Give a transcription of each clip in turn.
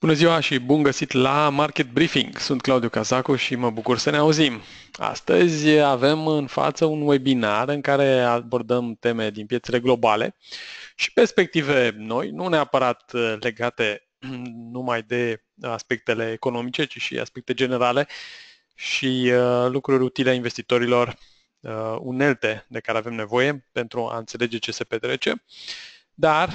Bună ziua și bun găsit la Market Briefing. Sunt Claudiu Cazacu și mă bucur să ne auzim. Astăzi avem în față un webinar în care abordăm teme din piețele globale și perspective noi, nu neapărat uh, legate numai de aspectele economice, ci și aspecte generale și uh, lucruri utile investitorilor, uh, unelte de care avem nevoie pentru a înțelege ce se petrece. Dar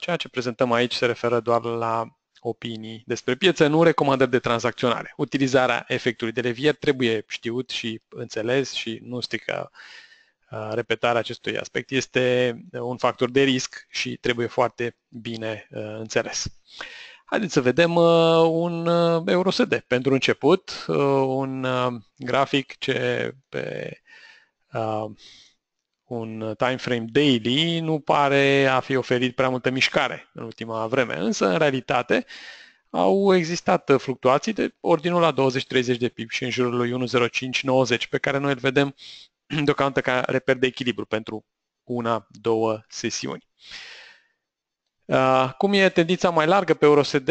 ceea ce prezentăm aici se referă doar la opinii despre piețe, nu recomandări de tranzacționare. Utilizarea efectului de levier trebuie știut și înțeles și nu strică uh, repetarea acestui aspect. Este uh, un factor de risc și trebuie foarte bine uh, înțeles. Haideți să vedem un EUROSD pentru început, un grafic ce pe un uh, time frame daily nu pare a fi oferit prea multă mișcare în ultima vreme, însă în realitate au existat uh, fluctuații de ordinul la 20-30 de pip și în jurul lui 1,05-90 pe care noi îl vedem deocamdată ca reper de echilibru pentru una, două sesiuni. Uh, cum e tendința mai largă pe EURUSD?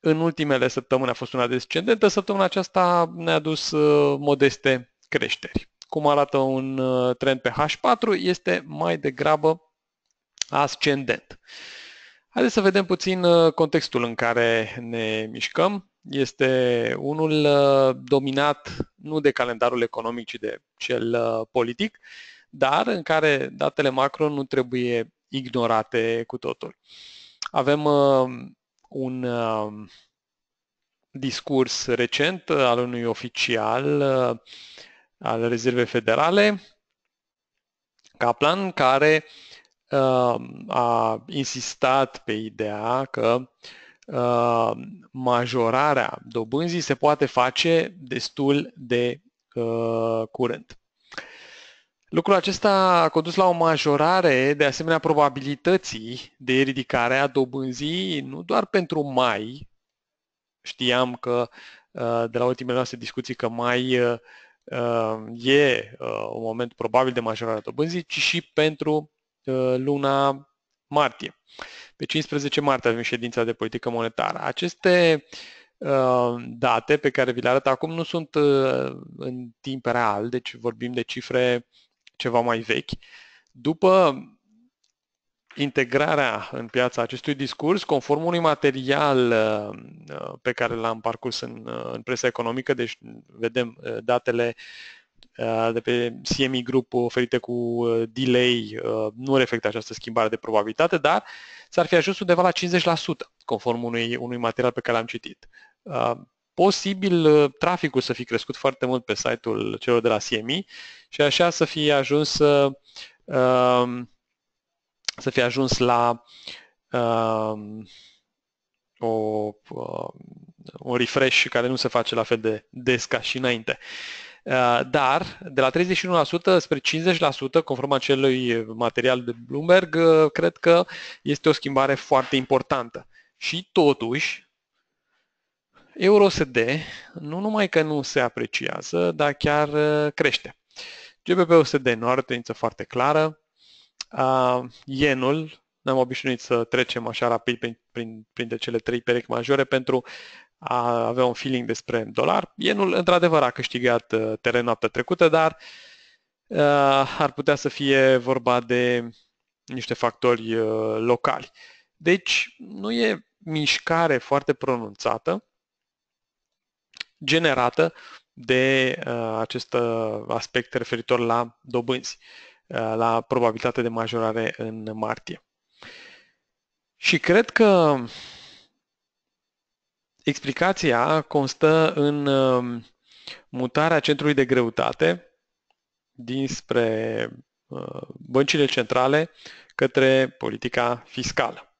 În ultimele săptămâni a fost una descendentă, săptămâna aceasta ne-a dus modeste creșteri cum arată un uh, trend pe H4, este mai degrabă ascendent. Haideți să vedem puțin uh, contextul în care ne mișcăm. Este unul uh, dominat nu de calendarul economic, ci de cel politic, dar în care datele macro nu trebuie ignorate cu totul. Avem un discurs recent al unui oficial al Rezervei Federale, Kaplan, care uh, a insistat pe ideea că uh, majorarea dobânzii se poate face destul de uh, curând. Lucrul acesta a condus la o majorare, de asemenea, probabilității de ridicare a dobânzii, nu doar pentru mai, știam că de la ultimele noastre discuții că mai Ehm, e uh, un moment probabil de majorare a dobânzii, ci și pentru uh, luna martie. Pe 15 martie avem ședința de politică monetară. Aceste uh, date pe care vi le arăt acum nu sunt în timp real, deci vorbim de cifre ceva mai vechi. După integrarea în piața acestui discurs conform unui material uh, uh, pe care l-am parcurs în, uh, în presa economică, deci vedem datele de pe CME Group oferite cu delay nu reflectă această schimbare de probabilitate, dar s-ar fi ajuns undeva la 50% conform unui, unui material pe care l-am citit. Posibil traficul să fi crescut foarte mult pe site-ul celor de la CME și așa să fi ajuns să fi ajuns la uh, o, uh, un refresh care nu se face la fel de des ca și înainte. Uh, dar de la 31% spre 50%, conform acelui material de Bloomberg, uh, cred că este o schimbare foarte importantă. Și totuși, EUROSD nu numai că nu se apreciază, dar chiar uh, crește. GBP-USD nu are o tendință foarte clară, Uh, yenul, ne-am obișnuit să trecem așa rapid prin, prin, printre cele trei perechi majore pentru a avea un feeling despre dolar. Yenul, într-adevăr, a câștigat uh, teren noaptea trecută, dar uh, ar putea să fie vorba de niște factori uh, locali. Deci, nu e mișcare foarte pronunțată generată de uh, acest uh, aspect referitor la dobânzi. Uh, Uh, la probabilitatea de majorare în martie. Și cred că explicația constă în um, mutarea centrului de greutate dinspre uh, băncile centrale către politica fiscală.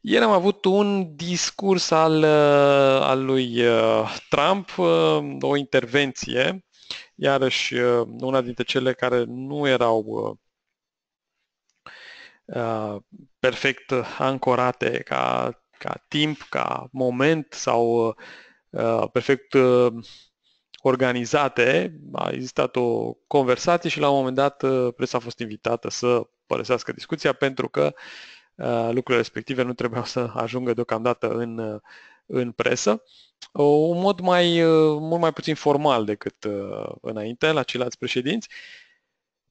Ieri am avut un discurs al, uh, al lui Trump, o intervenție Iarăși, uh, una dintre cele care nu erau uh, uh, perfect ancorate ca, ca timp, ca moment sau perfect organizate, a existat o conversație și la un moment dat presa a fost invitată să părăsească discuția pentru că lucrurile respective nu trebuiau să ajungă deocamdată în, în presă. Uh, un mod mai, uh, mult mai puțin formal decât uh, înainte la ceilalți președinți.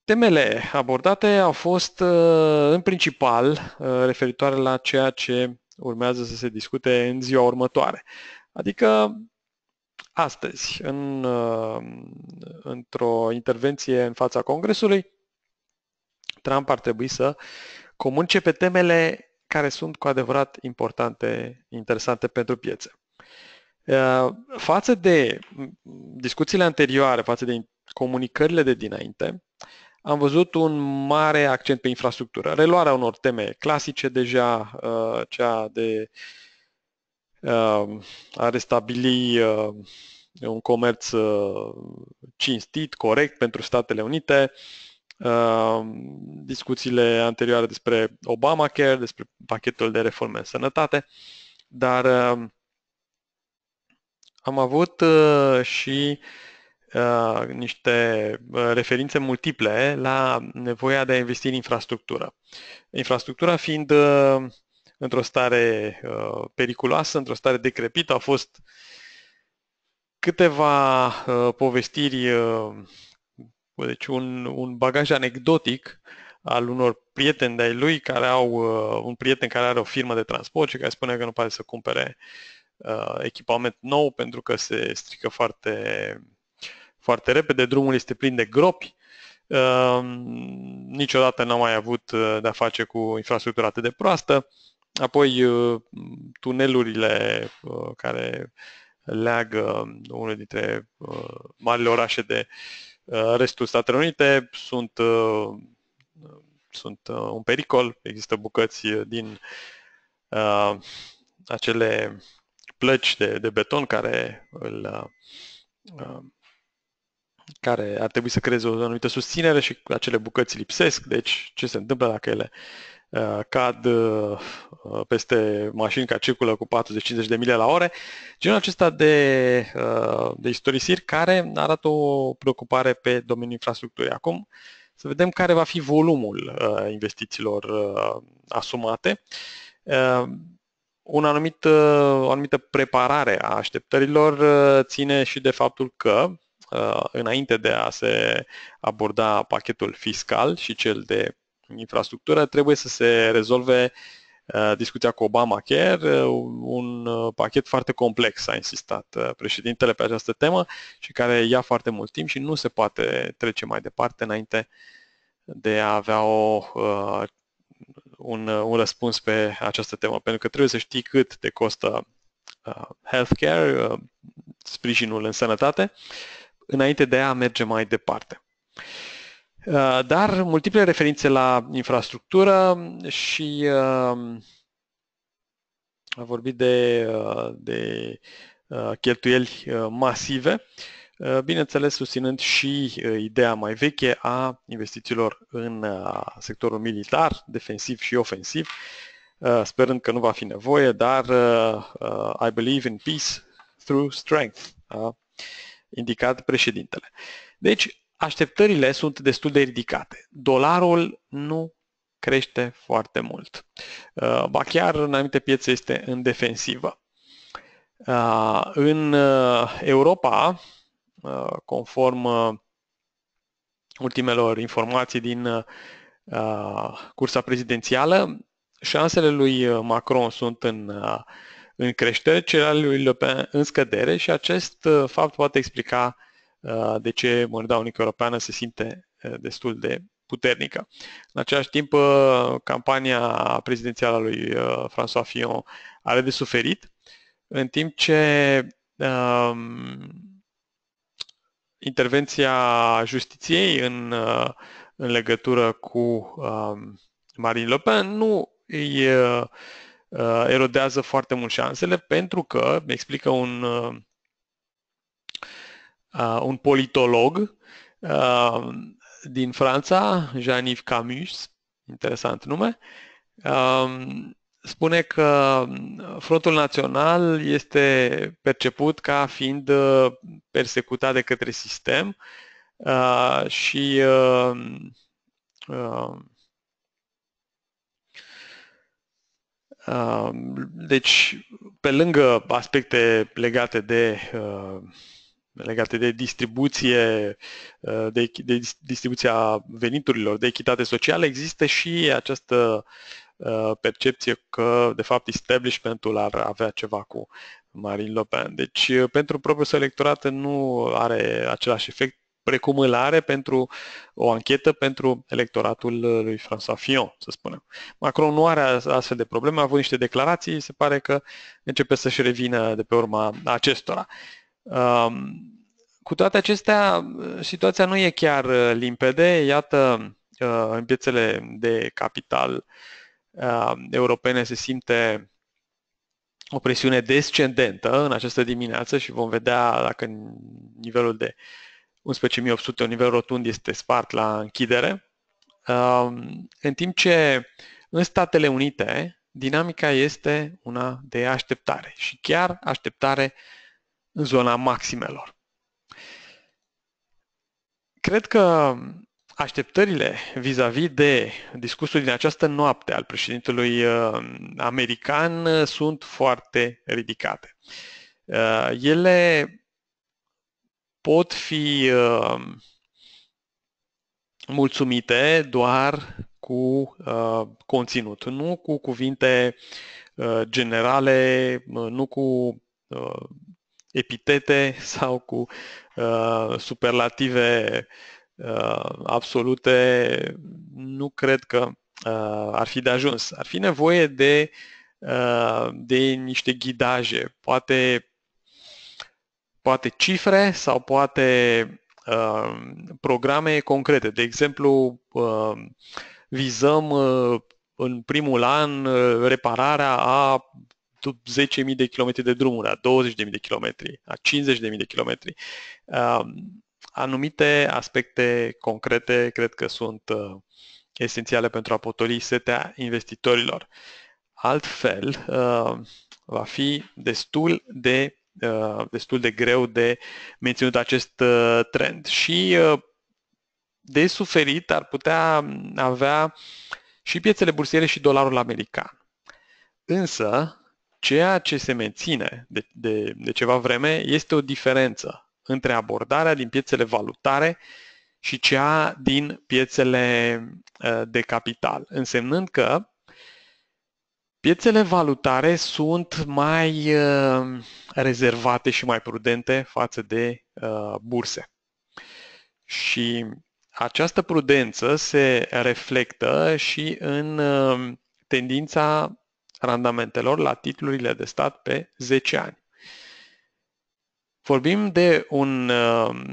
Temele abordate au fost în principal referitoare la ceea ce urmează să se discute în ziua următoare. Adică astăzi, în, într-o intervenție în fața Congresului, Trump ar trebui să comunce pe temele care sunt cu adevărat importante, interesante pentru piețe. Uh, față de discuțiile anterioare, față de comunicările de dinainte, am văzut un mare accent pe infrastructură, reluarea unor teme clasice deja, uh, cea de uh, a restabili un comerț cinstit, corect pentru Statele Unite, discuțiile anterioare despre Obamacare, despre pachetul de reforme în sănătate, dar am avut uh, și uh, niște uh, referințe multiple la nevoia de a investi în infrastructură. Infrastructura fiind uh, într-o stare uh, periculoasă, într-o stare decrepită, au fost câteva uh, povestiri, uh, deci un, un bagaj anecdotic al unor prieteni de-ai lui care au uh, un prieten care are o firmă de transport și care spune că nu poate să cumpere uh, uh, echipament nou pentru că se strică foarte, foarte repede, drumul este plin de gropi, uh, niciodată n-am mai avut uh, de-a face cu infrastructura atât de proastă, apoi uh, tunelurile uh, care leagă unul dintre uh, marile orașe de uh, restul Statelor Unite sunt, uh, sunt uh, un pericol. Există bucăți din uh, acele plăci de, de beton care îl uh, uh, care ar trebui să creeze o anumită susținere și acele bucăți lipsesc, deci ce se întâmplă dacă ele uh, cad peste mașini care circulă cu 40-50 de mile la ore, genul acesta de, de istorisiri care arată o preocupare pe domeniul infrastructurii. Acum să vedem care va fi volumul investițiilor asumate un anumit, uh, o anumită preparare a așteptărilor uh, ține și de faptul că uh, înainte de a se aborda pachetul fiscal și cel de infrastructură, trebuie să se rezolve discuția cu Obamacare, un pachet foarte complex, a insistat președintele pe această temă și care ia foarte mult timp și nu se poate trece mai departe înainte de a avea o un, uh, un răspuns pe această temă, pentru că trebuie să știi cât te costă uh, healthcare, uh, sprijinul în sănătate, înainte de a merge mai departe. Uh, dar multiple referințe la infrastructură și uh, a vorbit de, uh, de cheltuieli masive. Uh, Uh, bineînțeles susținând și uh, ideea mai veche a investițiilor în uh, sectorul militar, defensiv și ofensiv, sperând că nu va fi nevoie, dar I believe in peace through strength, a indicat președintele. Deci, așteptările sunt destul de ridicate. Dolarul nu crește foarte mult. Ba chiar în anumite piețe este în defensivă. În Europa, Uh, conform uh, ultimelor informații din uh, cursa prezidențială, șansele lui Macron sunt în, în creștere, cele ale lui Le Pen în scădere și acest fapt poate explica de ce moneda unică europeană se simte destul de puternică. În același timp, campania prezidențială a lui François Fillon are de suferit, în timp ce um, intervenția justiției în, uh, în legătură cu um, Marine Le Pen nu îi uh, erodează foarte mult șansele pentru că, explică un, uh, un politolog uh, din Franța, Jean-Yves Camus, interesant nume, uh, spune că mm, Frontul Național este perceput ca fiind uh, persecutat de către sistem uh, și uh, deci, pe lângă aspecte legate de legate de distribuție, de, de distribuția veniturilor, de echitate socială, există și această Uh, percepție că, de fapt, establishmentul ar avea ceva cu Marine Le Pen. Deci, uh, pentru propriul său electorat nu are același efect precum îl are pentru o anchetă pentru electoratul uh, lui François Fillon, să spunem. Macron nu are astfel de probleme, a avut niște declarații, se pare că începe să-și revină de pe urma acestora. Um, cu toate acestea, situația nu e chiar limpede. Iată, în piețele de capital uh, uh, europene se simte o presiune descendentă în această dimineață și vom vedea dacă nivelul de 11.800, un nivel rotund, este spart la închidere. Um, în timp ce în Statele Unite dinamica este una de așteptare și chiar așteptare în zona maximelor. Cred că Așteptările vis-a-vis de discursul din această noapte al președintelui uh, american uh, sunt foarte ridicate. Uh, ele pot fi mulțumite doar cu conținut, nu cu cuvinte generale, nu cu epitete sau cu superlative Uh, absolute, nu cred că uh, ar fi de ajuns. Ar fi nevoie de, uh, de niște ghidaje, poate, poate cifre sau poate programe concrete. De exemplu, vizăm în primul an repararea a 10.000 de kilometri de drumuri, a 20.000 de kilometri, a 50.000 de kilometri anumite aspecte concrete cred că sunt uh, esențiale pentru a potoli setea investitorilor. Altfel, uh, va fi destul de uh, destul de greu de menținut acest trend și de suferit ar putea avea și piețele bursiere și dolarul american. Însă, ceea ce se menține de, de, de ceva vreme este o diferență între abordarea din piețele valutare și cea din piețele ă, de capital, însemnând că piețele valutare sunt mai ă, rezervate și mai prudente față de ă, burse. Și această prudență se reflectă și în tendința randamentelor la titlurile de stat pe 10 ani. Vorbim de un, uh,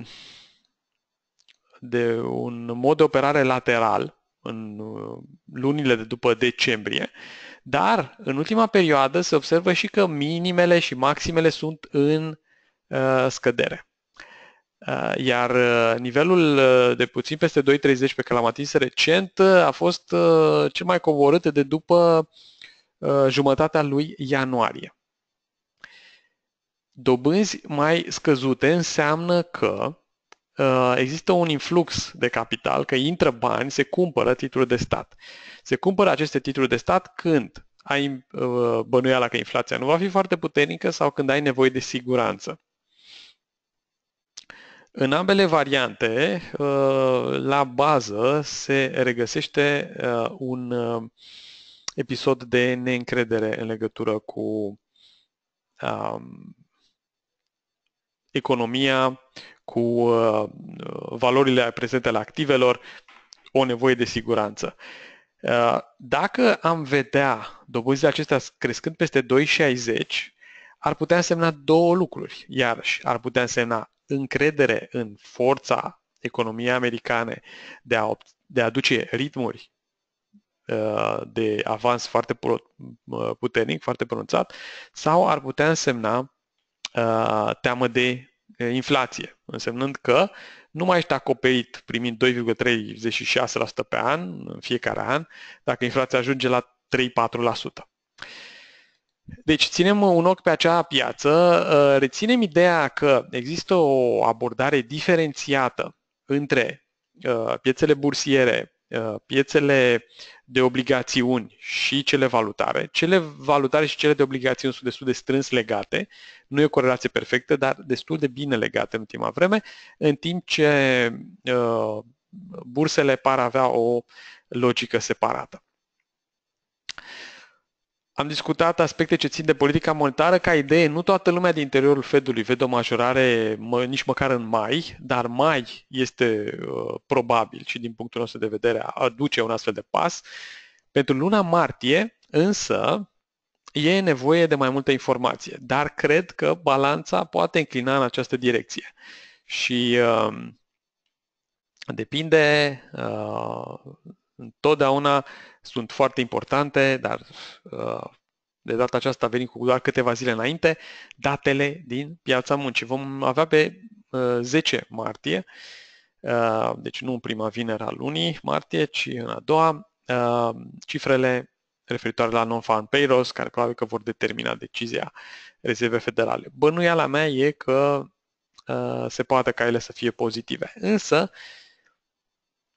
de un mod de operare lateral în uh, lunile de după decembrie, dar în ultima perioadă se observă și că minimele și maximele sunt în uh, scădere. iar nivelul de puțin peste 2,30 pe care l-am atins recent a fost cel mai coborât de după jumătatea lui ianuarie. Dobânzi mai scăzute înseamnă că uh, există un influx de capital, că intră bani, se cumpără titluri de stat. Se cumpără aceste titluri de stat când ai uh, bănuiala că inflația nu va fi foarte puternică sau când ai nevoie de siguranță. În ambele variante, uh, la bază se regăsește uh, un uh, episod de neîncredere în legătură cu um, economia, cu uh, valorile prezente ale activelor, o nevoie de siguranță. Uh, dacă am vedea dobânzile acestea crescând peste 2,60, ar putea însemna două lucruri, iarăși. Ar putea însemna încredere în forța economiei americane de a, de a aduce ritmuri uh, de avans foarte uh, puternic, foarte pronunțat, sau ar putea însemna Uh, teamă de uh, inflație, însemnând că nu mai ești acoperit primind 2,36% pe an, în fiecare an, dacă inflația ajunge la 3-4%. Deci ținem un ochi pe acea piață, uh, reținem ideea că există o abordare diferențiată între piețele bursiere Uh, piețele de obligațiuni și cele valutare. Cele valutare și cele de obligațiuni sunt destul de strâns legate, nu e o corelație perfectă, dar destul de bine legate în ultima vreme, în timp ce uh, bursele par avea o logică separată. Am discutat aspecte ce țin de politica monetară ca idee. Nu toată lumea din interiorul Fedului vede o majorare mă, nici măcar în mai, dar mai este uh, probabil și din punctul nostru de vedere aduce un astfel de pas. Pentru luna martie, însă, e nevoie de mai multă informație, dar cred că balanța poate înclina în această direcție. Și uh, depinde uh, întotdeauna sunt foarte importante, dar uh, de data aceasta venim cu doar câteva zile înainte, datele din piața muncii. Vom avea pe 10 uh, martie, uh, deci nu în prima vineri a lunii martie, ci în a doua, cifrele referitoare la non-farm payrolls, care probabil că vor determina decizia Rezerve Federale. Bănuiala mea e că se poate ca ele să fie pozitive. Însă, uh,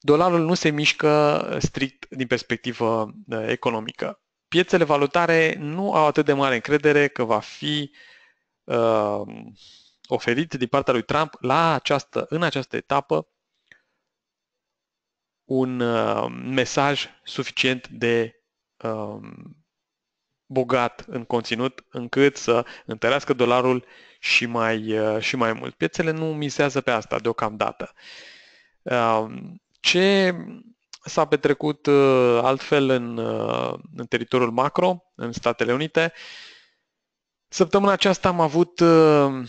dolarul nu se mișcă strict din perspectivă ă, economică. Piețele valutare nu au atât de mare încredere că va fi uh, oferit din partea lui Trump la această, în această etapă un uh, mesaj suficient de uh, bogat în conținut încât să întărească dolarul și mai, uh, și mai mult. Piețele nu misează pe asta deocamdată. Uh, ce s-a petrecut uh, altfel în, uh, în teritoriul macro, în Statele Unite? Săptămâna aceasta am avut uh,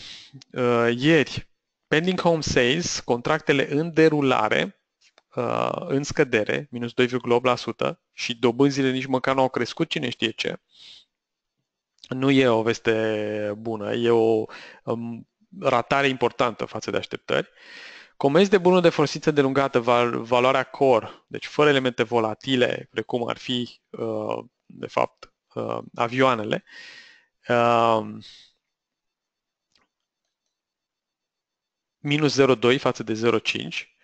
uh, ieri pending home sales, contractele în derulare, uh, în scădere, minus 2,8% și dobânzile nici măcar nu au crescut, cine știe ce. Nu e o veste bună, e o um, ratare importantă față de așteptări. Uh, Comenzi de bună de folosință delungată, val, valoarea core, deci fără elemente volatile, precum ar fi, uh, de fapt, uh, avioanele, uh, minus 0,2 față de 0,5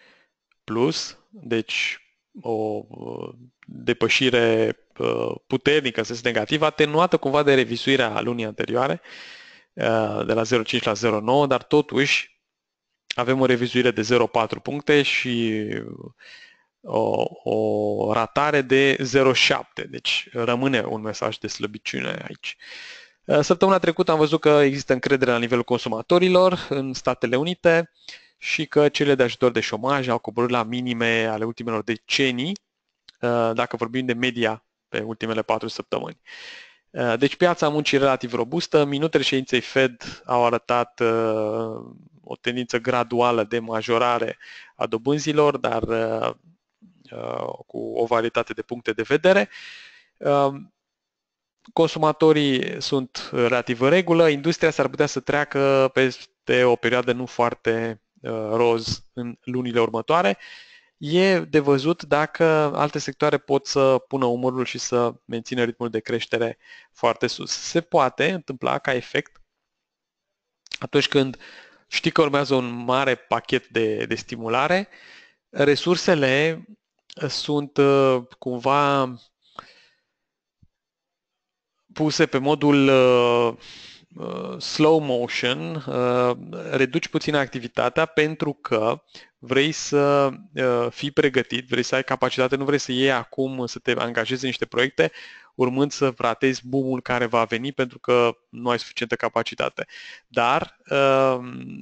plus, deci o uh, depășire uh, puternică, să negativă, atenuată cumva de revizuirea lunii anterioare uh, de la 0,5 la 0,9, dar totuși avem o revizuire de 0,4 puncte și o, o ratare de 0,7, deci rămâne un mesaj de slăbiciune aici. Săptămâna trecută am văzut că există încredere la nivelul consumatorilor în Statele Unite și că cele de ajutor de șomaj au coborât la minime ale ultimelor decenii, uh, dacă vorbim de media pe ultimele patru săptămâni. Uh, deci piața muncii relativ robustă, minutele ședinței Fed au arătat uh, o tendință graduală de majorare a dobânzilor, dar uh, cu o varietate de puncte de vedere. Consumatorii sunt relativ în regulă, industria s-ar putea să treacă peste o perioadă nu foarte roz în lunile următoare E de văzut dacă alte sectoare pot să pună umărul și să mențină ritmul de creștere foarte sus. Se poate întâmpla ca efect atunci când știi că urmează un mare pachet de, de stimulare, resursele uh, sunt uh, cumva puse pe modul uh, slow motion, reduci puțin activitatea pentru că vrei să uh, fii pregătit, vrei să ai capacitate, nu vrei să iei acum să te angajezi în niște proiecte, urmând să ratezi boom care va veni pentru că nu ai suficientă capacitate. Dar uh,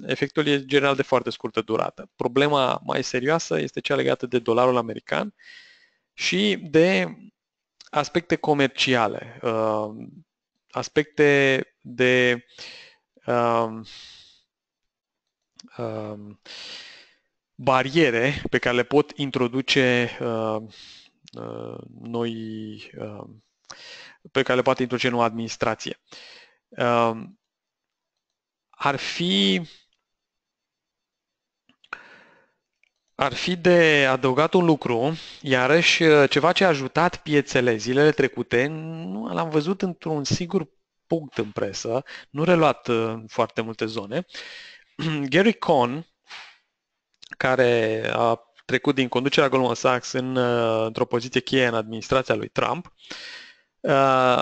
efectul e general de foarte scurtă durată. Problema mai serioasă este cea legată de dolarul american și de aspecte comerciale, uh, aspecte de uh, uh, bariere pe care le pot introduce uh, uh, noi, uh, pe care le poate introduce noua administrație. Uh, ar fi Ar fi de adăugat un lucru, iarăși uh, ceva ce a ajutat piețele zilele trecute, nu l-am văzut într-un singur punct în presă, nu reluat uh, în foarte multe zone. Gary Cohn, care a trecut din conducerea Goldman Sachs în, uh, într-o poziție cheie în administrația lui Trump, uh,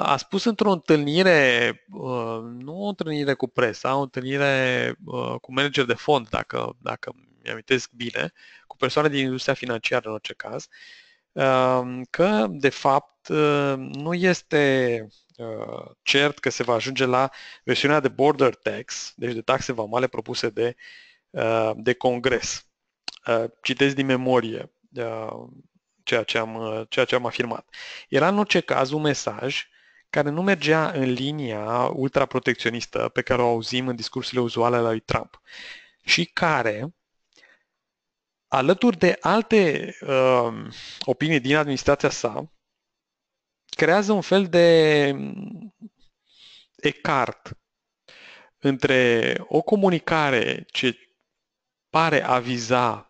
a spus într-o întâlnire, uh, nu o întâlnire cu presa, o întâlnire cu manager de fond, dacă, dacă mi-amintesc bine, cu persoane din industria financiară în orice caz, că, de fapt, nu este cert că se va ajunge la versiunea de border tax, deci de taxe vamale propuse de, de Congres. Uh, citesc din memorie uh, ceea ce, am, uh, ceea ce am afirmat. Era în orice caz un mesaj care nu mergea în linia ultraprotecționistă pe care o auzim în discursurile uzuale ale lui Trump și care, alături de alte uh, opinii din administrația sa, creează un fel de ecart între o comunicare ce pare viza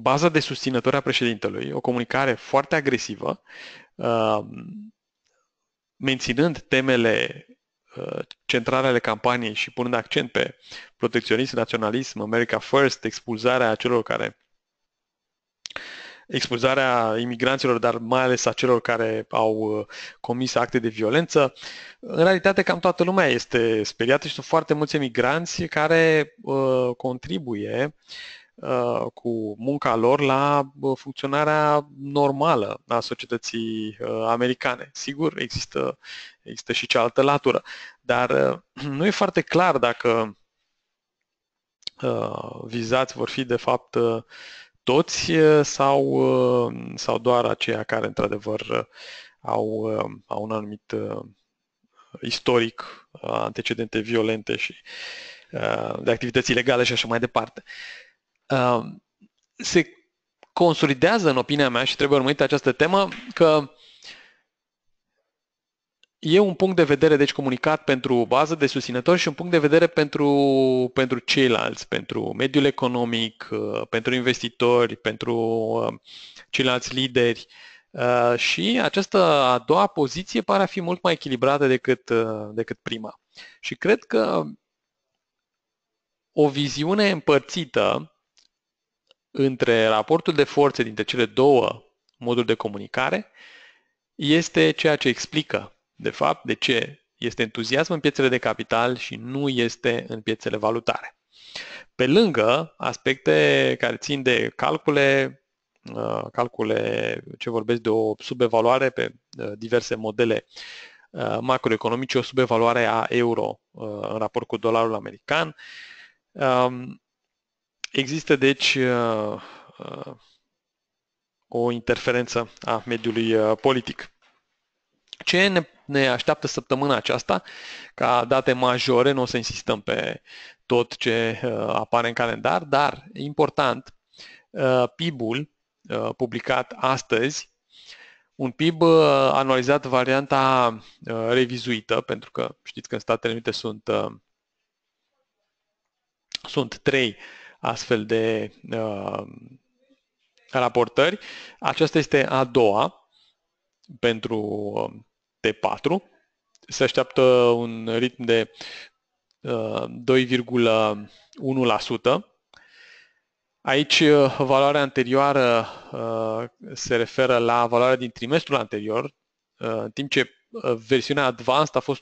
baza de susținători a președintelui, o comunicare foarte agresivă, uh, menținând temele uh, centrale ale campaniei și punând accent pe protecționism, naționalism, America First, expulzarea celor care expulzarea imigranților, dar mai ales a celor care au uh, comis acte de violență. În realitate, cam toată lumea este speriată și sunt foarte mulți emigranți care uh, contribuie uh, Uh, cu munca lor la uh, funcționarea normală a societății uh, americane. Sigur, există, există și cealaltă latură, dar nu e foarte clar dacă vizați vor fi de fapt toți sau, sau doar aceia care într-adevăr au, au un anumit istoric, antecedente violente și de activități ilegale și așa mai departe. Uh, se consolidează, în opinia mea, și trebuie urmărită această temă, că e un punct de vedere, deci comunicat pentru bază de susținători și un punct de vedere pentru, pentru ceilalți, pentru mediul economic, uh, pentru investitori, pentru uh, ceilalți lideri. Uh, și această a doua poziție pare a fi mult mai echilibrată decât, decât prima. Și cred că o viziune împărțită între raportul de forțe dintre cele două moduri de comunicare este ceea ce explică, de fapt, de ce este entuziasm în piețele de capital și nu este în piețele valutare. Pe lângă aspecte care țin de calcule, uh, calcule ce vorbesc de o subevaluare pe uh, diverse modele uh, macroeconomice, o subevaluare a euro în raport cu dolarul american, um, Există deci uh, uh, o interferență a mediului uh, politic. Ce ne, ne așteaptă săptămâna aceasta ca date majore, nu o să insistăm pe tot ce apare în calendar, dar important, PIB-ul publicat astăzi, un PIB analizat varianta revizuită, pentru că știți că în Statele Unite sunt, sunt trei uh, astfel de uh, raportări. Aceasta este a doua pentru T4. Se așteaptă un ritm de uh, 2,1%. Aici uh, valoarea anterioară uh, se referă la valoarea din trimestrul anterior, uh, în timp ce versiunea Advanced a fost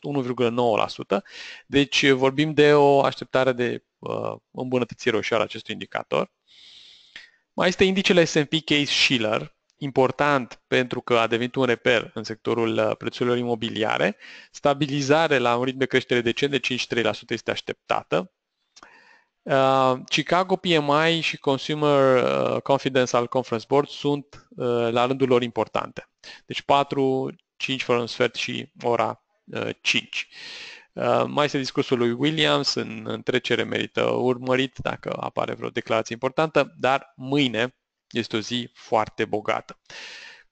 1,9%, deci vorbim de o așteptare de îmbunătățire ușoară a acestui indicator. Mai este indicele S&P Case Schiller, important pentru că a devenit un reper în sectorul uh, prețurilor imobiliare. Stabilizare la un ritm de creștere decent de 5,3% este așteptată. Uh, Chicago PMI și Consumer uh, Confidence al Conference Board sunt la rândul lor importante. Deci patru 5 fără un sfert și ora 5. Uh, uh, mai este discursul lui Williams, în, întrecere trecere merită urmărit dacă apare vreo declarație importantă, dar mâine este o zi foarte bogată.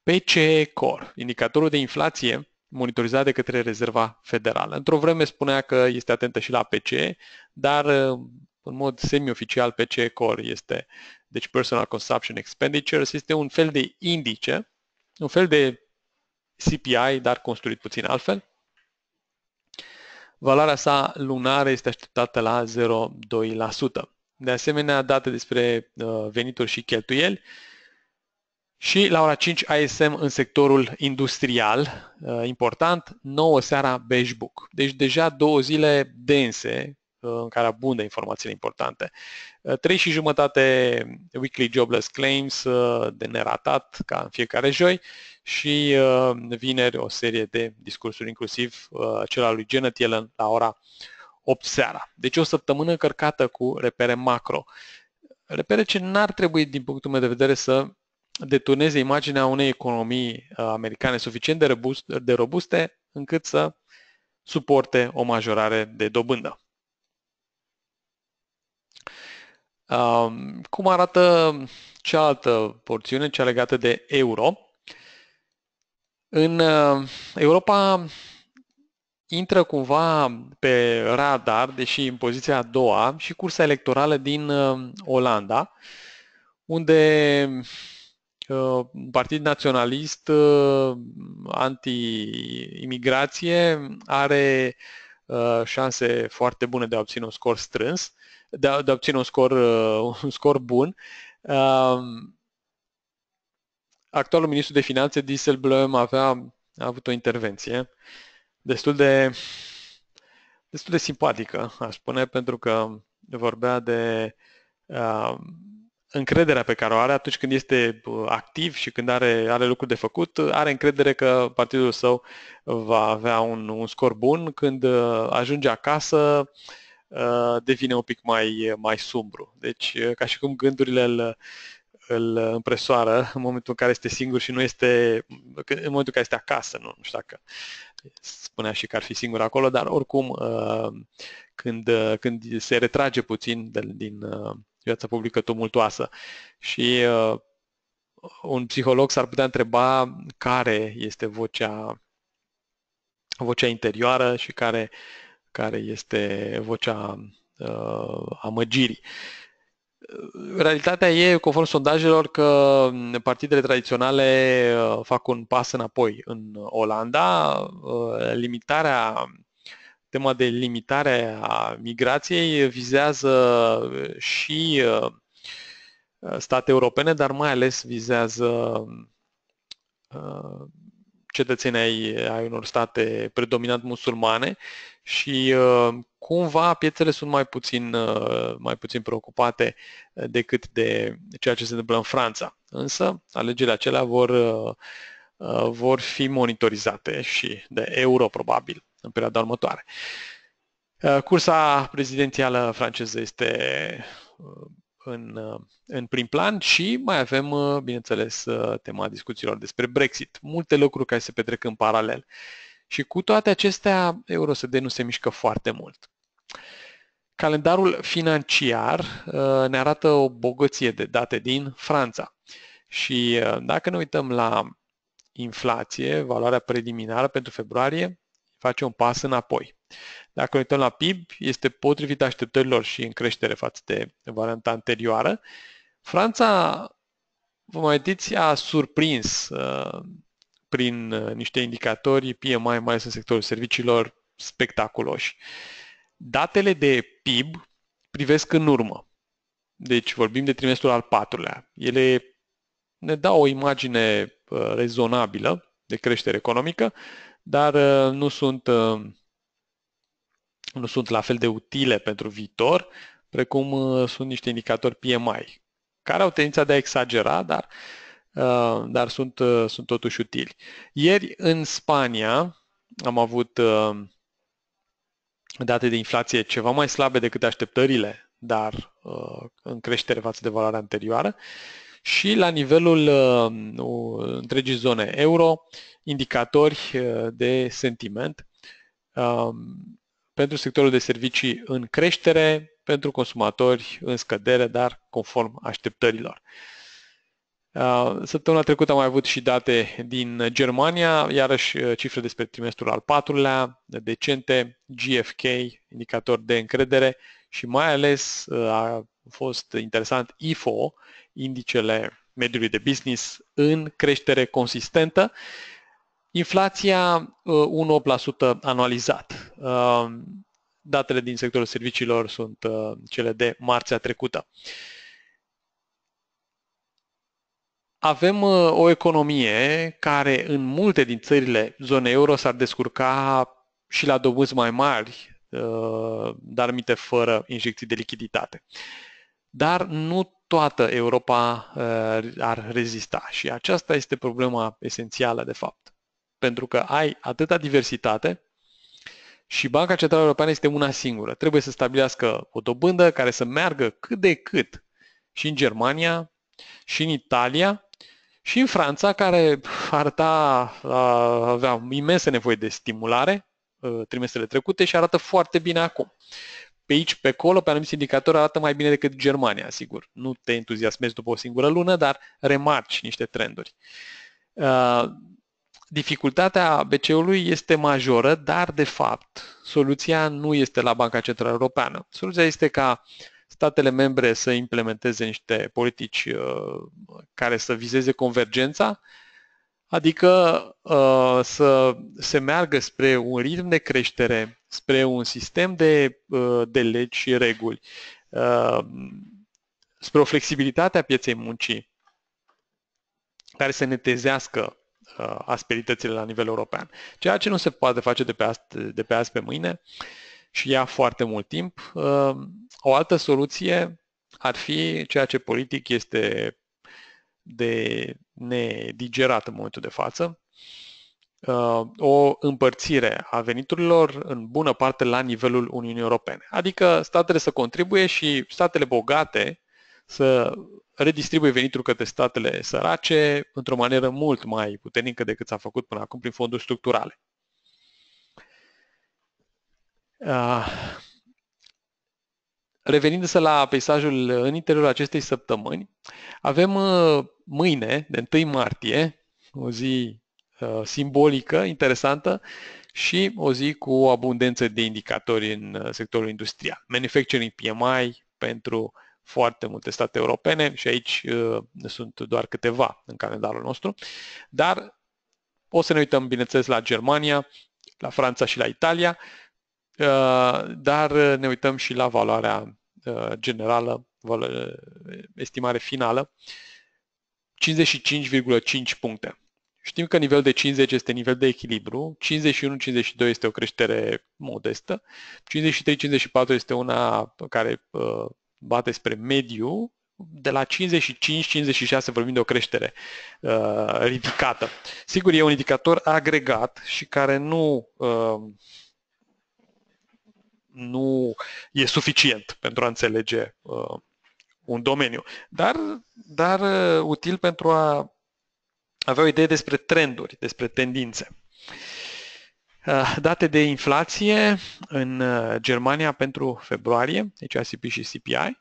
PCE Core, indicatorul de inflație monitorizat de către Rezerva Federală. Într-o vreme spunea că este atentă și la PCE, dar uh, în mod semi-oficial PCE Core este, deci Personal Consumption Expenditures, este un fel de indice, un fel de CPI, dar construit puțin altfel. Valoarea sa lunară este așteptată la 0,2%. De asemenea, date despre uh, venituri și cheltuieli. Și la ora 5 ISM în sectorul industrial, uh, important, 9 seara Beige Deci deja două zile dense uh, în care abundă informațiile importante. 3 eh, și jumătate weekly jobless claims eh, de neratat ca în fiecare joi și eh, vineri o serie de discursuri, inclusiv cel al lui Janet Yellen la ora 8 seara. Deci o săptămână cărcată cu repere macro. Repere ce n-ar trebui, din punctul meu de vedere, să deturneze imaginea unei economii americane suficient de robuste încât să suporte o majorare de dobândă. cum arată cealaltă porțiune, cea legată de euro? În uh, Europa intră cumva pe radar, deși în poziția a doua, și cursa electorală din uh, Olanda, unde uh, partid naționalist anti-imigrație are șanse foarte bune de a obține un scor strâns de a, de a obține un scor, uh, un scor bun. Uh, actualul ministru de finanțe, Dieselblum, avea, a avut o intervenție destul de, destul de simpatică, aș spune, pentru că vorbea de uh, încrederea pe care o are atunci când este uh, activ și când are, are lucruri de făcut, are încredere că partidul său va avea un, un scor bun când uh, ajunge acasă, uh, Uh, devine un pic mai, mai sumbru. Deci, uh, ca și cum gândurile îl, îl împresoară în momentul în care este singur și nu este, în momentul în care este acasă, nu, nu știu dacă spunea și că ar fi singur acolo, dar oricum uh, când, când se retrage puțin de, din viața publică tumultoasă și un psiholog s-ar putea întreba care este vocea, vocea interioară și care uh, care este vocea uh, amăgirii. Realitatea e, conform sondajelor, că partidele tradiționale uh, fac un pas înapoi în Olanda. Uh, limitarea, tema de limitare a migrației vizează și uh, state europene, dar mai ales vizează cetățenii ai, ai unor state predominant musulmane și uh, cumva piețele sunt mai puțin, uh, mai puțin preocupate uh, decât de ceea ce se întâmplă în Franța. Însă alegerile acelea vor, vor fi monitorizate și de euro probabil în perioada următoare. Cursa prezidențială franceză este în, în prim plan și mai avem, bineînțeles, tema discuțiilor despre Brexit. Multe lucruri care se petrec în paralel. Uh, și cu toate acestea, EUROSD nu se mișcă foarte mult. Calendarul financiar uh, ne arată o bogăție de date din Franța. Și uh, dacă ne uităm la inflație, valoarea preliminară pentru februarie face un pas înapoi. Dacă ne uităm la PIB, este potrivit așteptărilor și în creștere față de varianta anterioară. Franța, vă mai uitați, a surprins uh, prin uh, niște indicatori PMI, mai ales în sectorul serviciilor, spectaculoși. Datele de PIB privesc în urmă. Deci vorbim de trimestrul al patrulea. Ele ne dau o imagine uh, rezonabilă de creștere economică, dar uh, nu sunt, nu sunt la fel de utile pentru viitor, precum sunt niște indicatori PMI, care au tendința de a exagera, dar uh, Uh, dar sunt, uh, sunt totuși utili. Ieri în Spania am avut uh, date de inflație ceva mai slabe decât așteptările, dar în creștere față de valoarea anterioară și la nivelul întregii zone euro, indicatori de sentiment um, pentru sectorul de servicii în creștere, pentru consumatori în scădere, dar conform așteptărilor. Uh, săptămâna trecută am mai avut și date din Germania, iarăși uh, cifre despre trimestrul al patrulea, uh, decente, GFK, indicator de încredere și mai ales a fost interesant IFO, indicele mediului de business în creștere consistentă, inflația 1% anualizat. Datele din sectorul serviciilor sunt cele de marțea trecută. Avem uh, o economie care în multe din țările zonei euro s-ar descurca și la dobânzi mai mari, uh, dar minte fără injecții de lichiditate. Dar nu toată Europa uh, ar rezista și aceasta este problema esențială de fapt. Pentru că ai atâta diversitate și Banca Centrală Europeană este una singură. Trebuie să stabilească o dobândă care să meargă cât de cât și în Germania, și în Italia, și în Franța, care arăta, avea imense nevoie de stimulare ă, trimestrele trecute și arată foarte bine acum. Pe aici, pe acolo, pe anumite indicatori arată mai bine decât Germania, sigur. Nu te entuziasmezi după o singură lună, dar remarci niște trenduri. Ă, dificultatea BCE-ului este majoră, dar, de fapt, soluția nu este la Banca Centrală Europeană. Soluția este ca statele membre să implementeze niște politici uh, care să vizeze convergența, adică uh, să se meargă spre un ritm de creștere, spre un sistem de, uh, de legi și reguli, spre o flexibilitate a pieței muncii care să netezească asperitățile la nivel european, ceea ce nu se poate face de pe azi, de pe, azi pe mâine. Uh, și ia foarte mult timp. Uh, o altă soluție ar fi ceea ce politic este de nedigerat în momentul de față, uh, o împărțire a veniturilor în bună parte la nivelul Uniunii Europene. Adică statele să contribuie și statele bogate să redistribuie venitul către statele sărace într-o manieră mult mai puternică decât s-a făcut până acum prin fonduri structurale. Ah. Revenind să la peisajul în interiorul acestei săptămâni, avem uh, mâine, de 1 martie, o zi uh, simbolică, interesantă și o zi cu o abundență de indicatori în uh, sectorul industrial. Manufacturing PMI pentru foarte multe state europene și aici sunt doar câteva în calendarul nostru, dar o să ne uităm, bineînțeles, la Germania, la Franța și la Italia Uh, dar uh, ne uităm și la valoarea uh, generală, estimare finală, 55,5 puncte. Știm că nivelul de 50 este nivel de echilibru, 51-52 este o creștere modestă, 53-54 este una care bate spre mediu, de la 55-56 vorbim de o creștere uh, ridicată. Sigur, e un indicator agregat și care nu uh, nu e suficient pentru a înțelege uh, un domeniu, dar, dar uh, util pentru a avea o idee despre trenduri, despre tendințe. Uh, date de inflație în uh, Germania pentru februarie, deci ACP și CPI,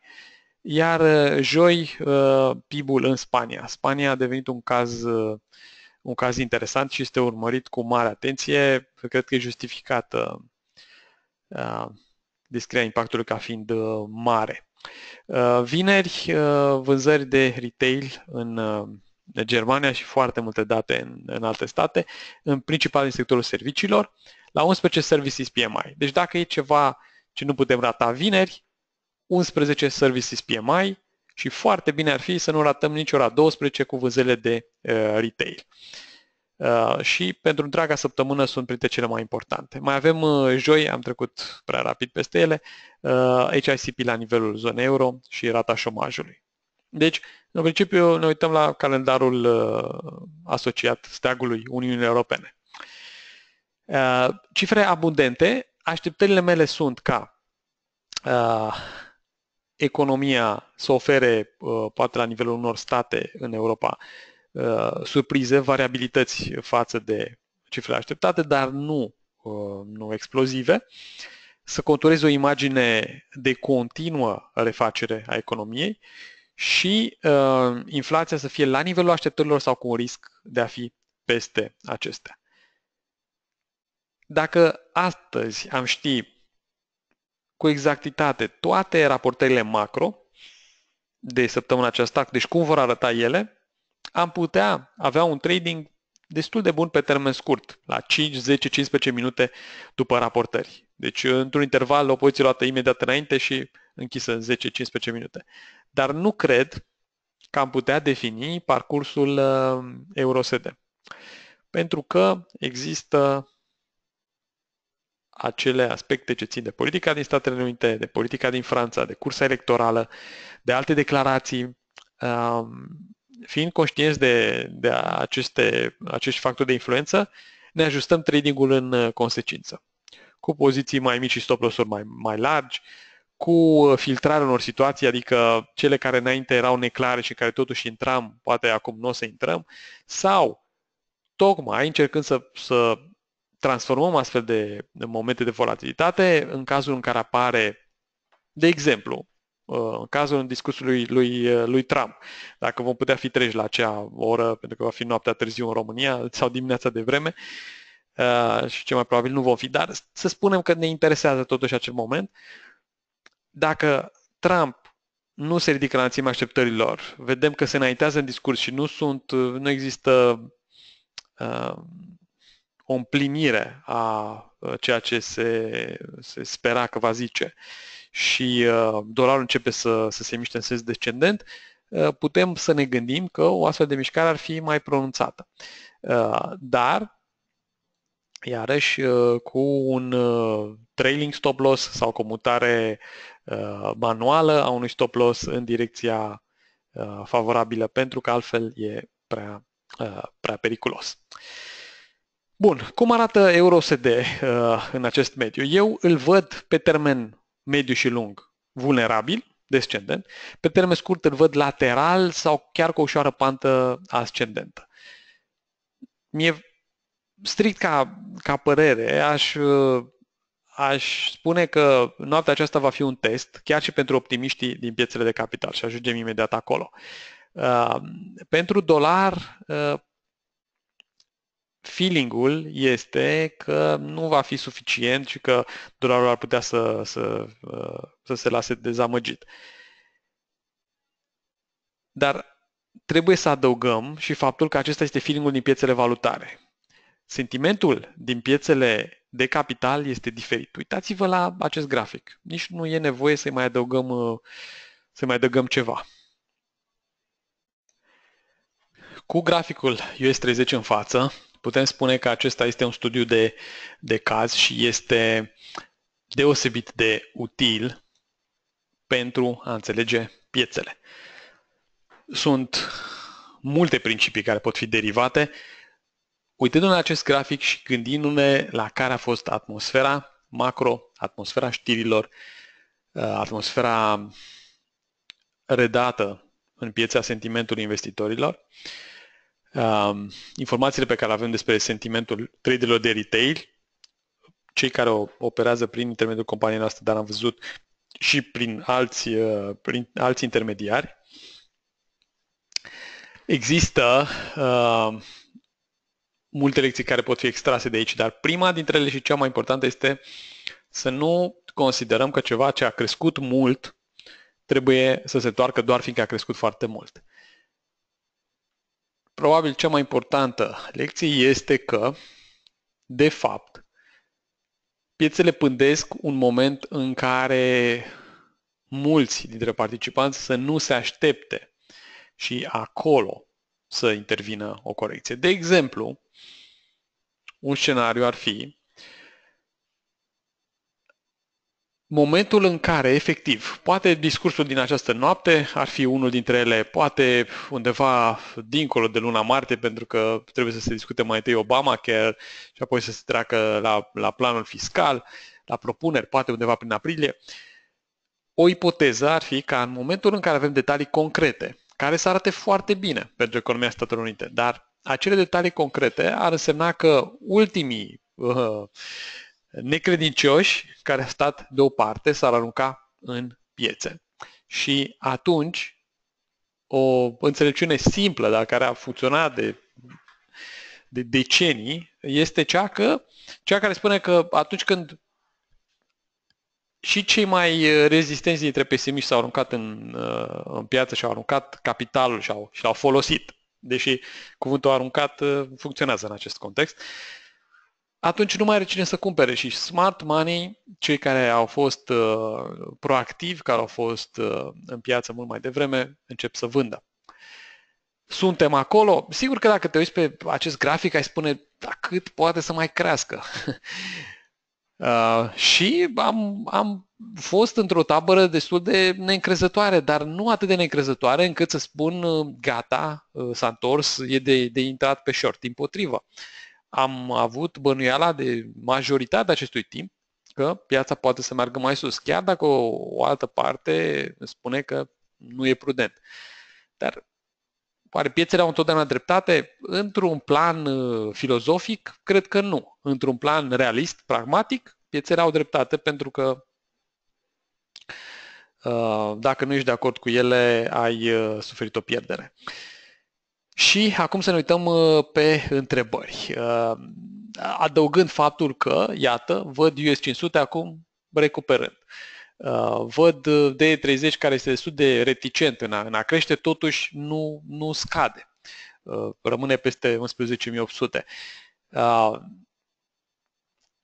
iar uh, joi uh, PIB-ul în Spania. Spania a devenit un caz uh, un caz interesant și este urmărit cu mare atenție. Cred că e justificată Uh, Descrie impactul ca fiind uh, mare. Uh, vineri, vânzări de retail în Germania și foarte multe date în, alte state, în principal în sectorul serviciilor, la 11 services PMI. Deci dacă e ceva ce nu putem rata vineri, 11 services PMI și foarte bine ar fi să nu ratăm nici ora 12 cu vânzările de retail. Uh, și pentru întreaga săptămână sunt printre cele mai importante. Mai avem uh, joi, am trecut prea rapid peste ele, HICP uh, la nivelul zonei euro și rata șomajului. Deci, în principiu, ne uităm la calendarul asociat steagului Uniunii Europene. Cifre abundente, așteptările mele sunt ca economia să ofere, poate la nivelul unor state în Europa, Uh, surprize, variabilități față de cifrele așteptate, dar nu, uh, nu explozive, să contureze o imagine de continuă refacere a economiei și uh, inflația să fie la nivelul așteptărilor sau cu un risc de a fi peste acestea. Dacă astăzi am ști cu exactitate toate raportările macro de săptămâna aceasta, deci cum vor arăta ele, am putea avea un trading destul de bun pe termen scurt, la 5, 10, 15 minute după raportări. Deci într-un interval o poziție luată imediat înainte și închisă 10-15 minute. Dar nu cred că am putea defini parcursul uh, EuroSD. Pentru că există acele aspecte ce țin de politica din Statele Unite, de politica din Franța, de cursa electorală, de alte declarații uh, fiind conștienți de, de aceste, acești factori de influență, ne ajustăm trading-ul în uh, consecință. Cu poziții mai mici și stop loss-uri mai, mai largi, cu uh, filtrarea unor situații, adică cele care înainte erau neclare și care totuși intram, poate acum nu o să intrăm, sau tocmai încercând să, să transformăm astfel de momente de volatilitate în cazul în care apare, de exemplu, Uh, în cazul discursului lui, lui uh, lui Trump. Dacă vom putea fi treji la acea oră, pentru că va fi noaptea târziu în România sau dimineața de vreme, uh, și ce mai probabil nu vom fi, dar să spunem că ne interesează totuși acel moment. Dacă Trump nu se ridică la înălțimea așteptărilor, vedem că se înaintează în discurs și nu sunt, nu există uh, o împlinire a ceea ce se, se spera că va zice. Uh, și uh, dolarul începe să, să se miște în sens descendent, uh, putem să ne gândim că o astfel de mișcare ar fi mai pronunțată. Uh, dar, iarăși, cu un trailing stop loss sau comutare manuală a unui stop loss în direcția favorabilă, pentru că altfel e prea, prea periculos. Bun, cum arată EUROSD în acest mediu? Eu îl văd pe termen mediu și lung vulnerabil, descendent, pe termen scurt îl văd lateral sau chiar cu o ușoară pantă ascendentă. Mie, strict ca, ca părere, aș, aș spune că noaptea aceasta va fi un test, chiar și pentru optimiștii din piețele de capital și ajungem imediat acolo. Uh, pentru dolar, uh, feelingul este că nu va fi suficient și că dolarul ar putea să, să, uh, să se lase dezamăgit. Dar trebuie să adăugăm și faptul că acesta este feelingul din piețele valutare. Sentimentul din piețele de capital este diferit. Uitați-vă la acest grafic. Nici nu e nevoie să mai adăugăm, uh, să mai adăugăm ceva. Cu graficul US30 în față, Putem spune că acesta este un studiu de, de caz și este deosebit de util pentru a înțelege piețele. Sunt multe principii care pot fi derivate. Uitându-ne la acest grafic și gândindu-ne la care a fost atmosfera macro, atmosfera știrilor, uh, atmosfera redată în pieța sentimentului investitorilor, um, informațiile pe care avem despre sentimentul traderilor de retail, cei care o operează prin intermediul companiei noastre, dar am văzut și prin alți, uh, prin alți intermediari. Există uh, multe lecții care pot fi extrase de aici, dar prima dintre ele și cea mai importantă este să nu considerăm că ceva ce a crescut mult trebuie să se toarcă doar fiindcă a crescut foarte mult probabil cea mai importantă lecție este că, de fapt, piețele pândesc un moment în care mulți dintre participanți să nu se aștepte și acolo să intervină o corecție. De exemplu, un scenariu ar fi momentul în care, efectiv, poate discursul din această noapte ar fi unul dintre ele, poate undeva dincolo de luna martie, pentru că trebuie să se discute mai întâi Obama chiar și apoi să se treacă la, la planul fiscal, la propuneri, poate undeva prin aprilie. O ipoteză ar fi ca în momentul în care avem detalii concrete, care să arate foarte bine pentru economia Statelor Unite, dar acele detalii concrete ar însemna că ultimii uh, necredincioși care a stat deoparte s-ar arunca în piețe. Și atunci, o înțelepciune simplă, dar care a funcționat de, de decenii, este cea, că, cea care spune că atunci când și cei mai rezistenți dintre pesimiști s-au aruncat în, uh, în piață și au aruncat capitalul și, l-au folosit. Deși cuvântul aruncat uh, funcționează în acest context. Uh, atunci nu mai are cine să cumpere și smart money, cei care au fost uh, proactivi, care au fost uh, în piață mult mai devreme, încep să vândă. Suntem acolo. Sigur că dacă te uiți pe acest grafic, ai spune, da, cât poate să mai crească. Uh, și am, am fost într-o tabără destul de neîncrezătoare, dar nu atât de neîncrezătoare încât să spun gata, uh, s-a întors, e de, de intrat pe short, împotrivă. Uh, am avut bănuiala de majoritatea acestui timp că piața poate să meargă mai sus, chiar dacă o, o altă parte spune că nu e prudent. Dar oare piețele au întotdeauna dreptate? Într-un plan uh, filozofic, cred că nu. Într-un plan realist, pragmatic, piețele au dreptate pentru că uh, dacă nu ești de acord cu ele, ai uh, suferit o pierdere. Și acum să ne uităm uh, pe întrebări. Uh, adăugând faptul că, iată, văd US 500 acum recuperând. Uh, văd D30 care este destul de reticent în a, în a crește, totuși nu, nu scade. Rămâne peste 11.800.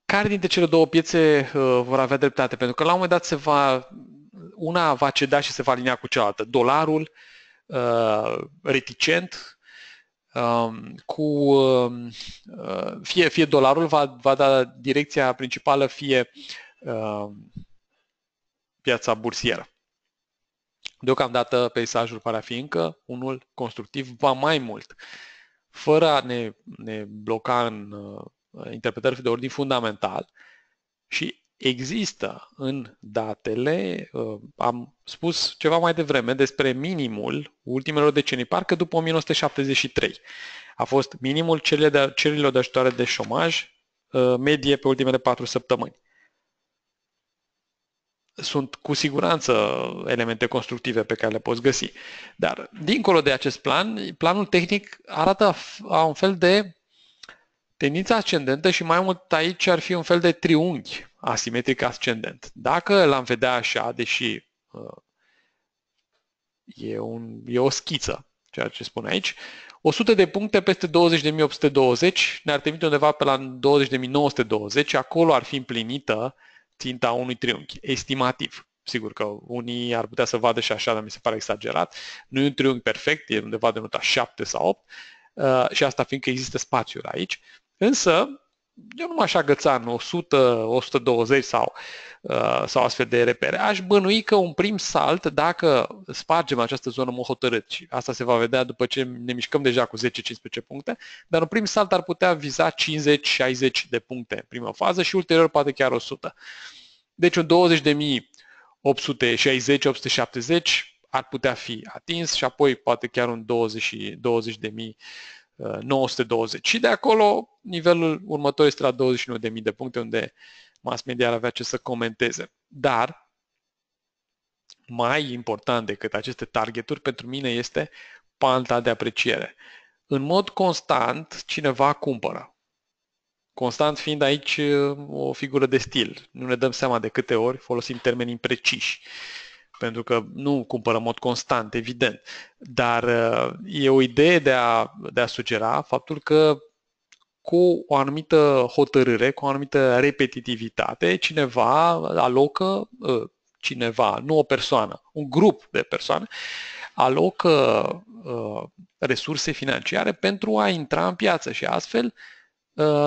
Care dintre cele două piețe vor avea dreptate? Pentru că la un moment dat se va, una va ceda și se va alinea cu cealaltă. Dolarul reticent Um, cu um, uh, fie, fie dolarul va, va da direcția principală, fie um, piața bursieră. Deocamdată peisajul pare a fi încă unul constructiv, va mai mult. Fără a ne, ne bloca în uh, interpretări de ordin fundamental și există în datele, uh, am spus ceva mai devreme despre minimul ultimelor decenii, parcă după 1973. A fost minimul cererilor de ajutoare de șomaj uh, medie pe ultimele patru săptămâni. Sunt cu siguranță elemente constructive pe care le poți găsi. Dar, dincolo de acest plan, planul tehnic arată a un fel de Tendința ascendentă și mai mult aici ar fi un fel de triunghi asimetric ascendent. Dacă l-am vedea așa, deși uh, e, un, e o schiță, ceea ce spun aici, 100 de puncte peste 20.820 ne-ar trimite undeva pe la 20.920, acolo ar fi împlinită ținta unui triunghi, estimativ. Sigur că unii ar putea să vadă și așa, dar mi se pare exagerat. Nu e un triunghi perfect, e undeva de nota 7 sau 8 uh, și asta fiindcă există spațiul aici. Însă, eu nu m-aș agăța în 100, 120 sau, uh, sau astfel de repere. Aș bănui că un prim salt, dacă spargem această zonă mă hotărât, și asta se va vedea după ce ne mișcăm deja cu 10-15 puncte, dar un prim salt ar putea viza 50-60 de puncte în prima fază și ulterior poate chiar 100. Deci un 20.860-870 ar putea fi atins și apoi poate chiar un 20, 920. Și de acolo, nivelul următor este la 21.000 de puncte, unde mass media ar avea ce să comenteze. Dar, mai important decât aceste targeturi, pentru mine este panta de apreciere. În mod constant, cineva cumpără. Constant fiind aici uh, o figură de stil. Nu ne dăm seama de câte ori folosim termeni impreciși pentru că nu cumpără în mod constant, evident, dar uh, e o idee de a, de a sugera faptul că cu o anumită hotărâre, cu o anumită repetitivitate, cineva alocă, uh, cineva, nu o persoană, un grup de persoane, alocă uh, resurse financiare pentru a intra în piață și astfel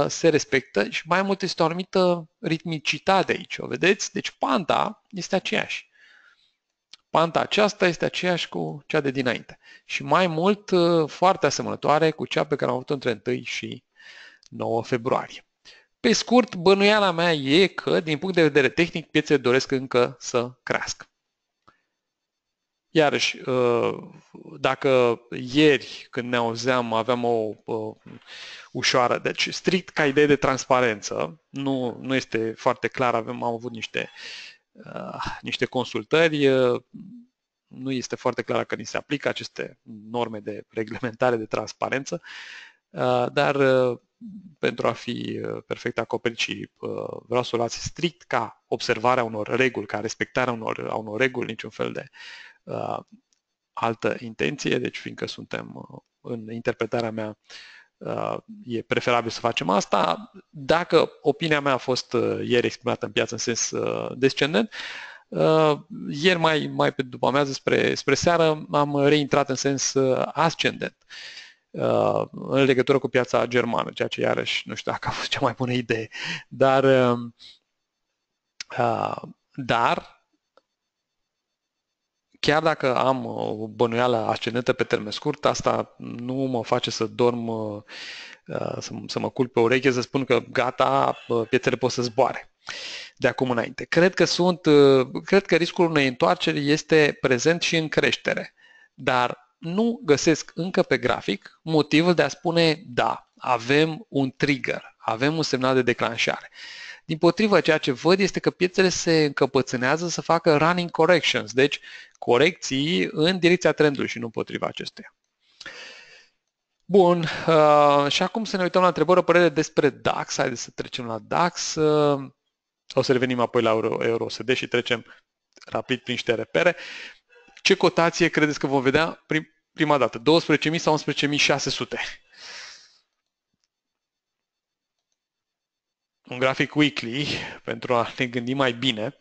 se respectă și mai mult este o anumită ritmicitate aici, o vedeți? Deci panta este aceeași. Panta aceasta este aceeași cu cea de dinainte și mai mult uh, foarte asemănătoare cu cea pe care am avut între 1 și 9 februarie. Pe scurt, bănuiala mea e că, din punct de vedere tehnic, piețele doresc încă să crească. Iarăși, uh, dacă ieri când ne auzeam aveam o ușoară, deci strict ca idee de transparență, nu, nu este foarte clar, avem, am avut niște Ah, niște consultări. Eh, nu este foarte clar că ni se aplică aceste norme de reglementare de transparență, ah, dar eh, pentru a fi eh, perfect acoperit și vreau să o luați strict ca observarea unor reguli, ca respectarea unor, a unor reguli, niciun fel de ah, altă intenție, deci fiindcă suntem în interpretarea mea e preferabil să facem asta. Dacă opinia mea a fost uh, ieri exprimată în piață în sens uh, descendent, uh, ieri mai, mai pe după amiază spre, spre seară am reintrat în sens ascendent în legătură cu piața germană, ceea ce iarăși nu știu dacă a fost cea mai bună idee. Dar, dar chiar dacă am uh, o bănuială ascendentă pe termen scurt, asta nu mă face să dorm, uh, uh, să, mă culc pe ureche, să spun că gata, piețele pot să zboare de acum înainte. Cred că, sunt, cred că riscul unei întoarceri este prezent și în creștere, dar nu găsesc încă pe grafic motivul de a spune da, avem un trigger, avem un semnal de declanșare. Din potrivă, ceea ce văd este că piețele se încăpățânează să facă running corrections, deci corecții în direcția trendului și nu împotriva acesteia. Bun, uh, și acum să ne uităm la întrebări, o părere despre DAX. Haideți să trecem la DAX. Uh, o să revenim apoi la euro, SD și trecem rapid prin niște repere. Ce cotație credeți că vom vedea prim, prima dată? 12.000 sau 11.600? un grafic weekly pentru a ne gândi mai bine.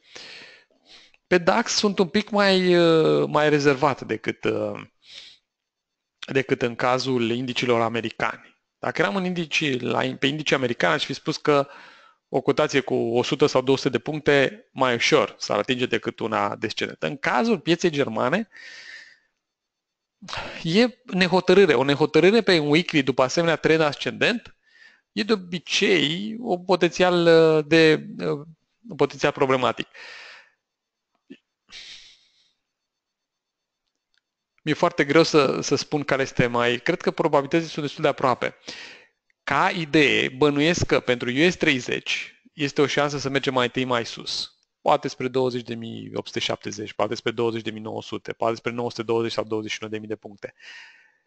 Pe DAX sunt un pic mai, uh, mai rezervat decât, uh, decât în cazul indicilor americani. Dacă eram în indici, la, pe indice american, aș fi spus că o cotație cu 100 sau 200 de puncte mai ușor s-ar atinge decât una descendentă. În cazul pieței germane, e nehotărâre. O nehotărâre pe un weekly după asemenea trend ascendent e de obicei o potențial uh, de uh, un potențial problematic. Mi-e foarte greu să, să spun care este mai... Cred că probabilitățile sunt destul de aproape. Ca idee, bănuiesc că pentru US30 este o șansă să mergem mai întâi mai sus. Poate spre 20.870, poate spre 20.900, poate spre 920 sau 21.000 de puncte. Uh,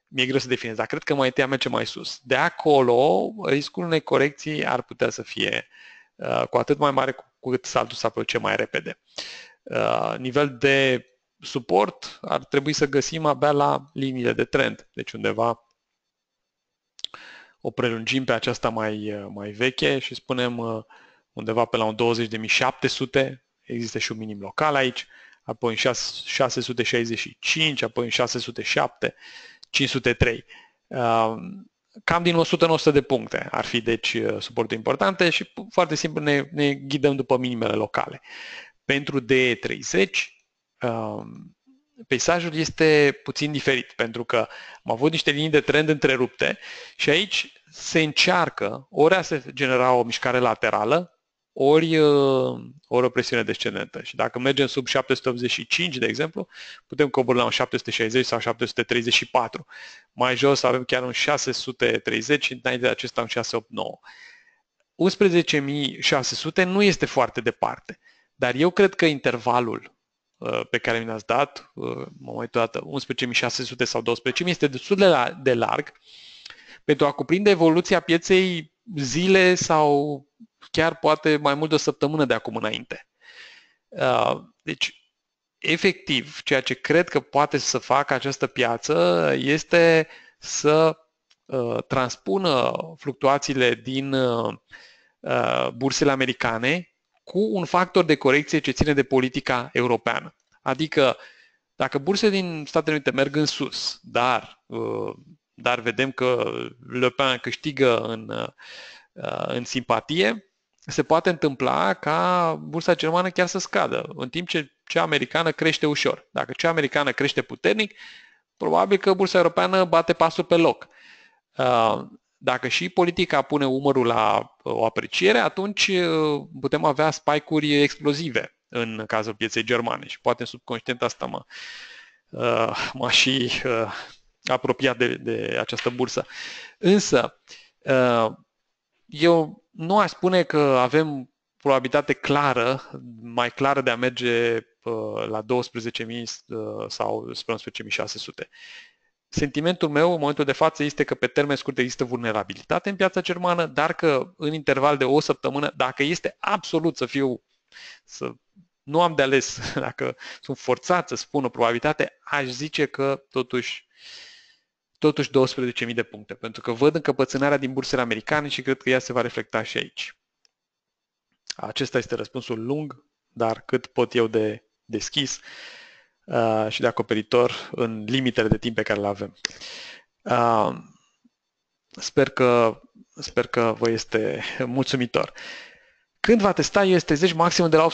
mi-e greu să definez, dar cred că mai întâi merge mai sus. De acolo, riscul unei corecții ar putea să fie uh, cu atât mai mare cu cât saltul s-a produce mai repede. Uh, nivel de suport ar trebui să găsim abia la liniile de trend, deci undeva o prelungim pe aceasta mai, uh, mai veche și spunem uh, undeva pe la un 20.700, există și un minim local aici, apoi în 6, 665, apoi în 607, 503. Cam din 100 în 100 de puncte ar fi deci uh, suportul importante și foarte simplu ne, ne ghidăm după minimele locale. Pentru DE30 um, peisajul este puțin diferit pentru că am avut niște linii de trend întrerupte și aici se încearcă ori a se genera o mișcare laterală, ori, uh, ori o presiune descendentă. Și dacă mergem sub 785, de exemplu, putem coborî la un 760 sau 734. Mai jos avem chiar un 630 și înainte de acesta un 689. 11.600 nu este foarte departe, dar eu cred că intervalul uh, pe care mi l-ați dat, mă mai toată, 11.600 sau 12.000, este destul de larg pentru a cuprinde evoluția pieței zile sau chiar poate mai mult de o săptămână de acum înainte. Uh, deci, efectiv, ceea ce cred că poate să facă această piață este să uh, transpună fluctuațiile din uh, bursele americane cu un factor de corecție ce ține de politica europeană. Adică, dacă bursele din Statele Unite merg în sus, dar dar vedem că Le Pen câștigă în, uh, în simpatie, se poate întâmpla ca bursa germană chiar să scadă, în timp ce cea americană crește ușor. Dacă cea americană crește puternic, probabil că bursa europeană bate pasul pe loc. Uh, dacă și politica pune umărul la uh, o apreciere, atunci putem avea spike-uri explozive în cazul pieței germane și poate în subconștient asta mă, mă și apropiat de, de această bursă. Însă, uh, eu nu aș spune că avem probabilitate clară, mai clară de a merge uh, la 12.000 uh, sau spre 11.600. Sentimentul meu în momentul de față este că pe termen scurt există vulnerabilitate în piața germană, dar că în interval de o săptămână, dacă este absolut să fiu, să nu am de ales, dacă sunt forțat să spun o probabilitate, aș zice că totuși totuși 12.000 de puncte, pentru că văd încăpățânarea din bursele americane și cred că ea se va reflecta și aici. Acesta este răspunsul lung, dar cât pot eu de deschis uh, și de acoperitor în limitele de timp pe care le avem. Uh, sper, că, sper că vă este mulțumitor. Când va testa US 30 maximul de la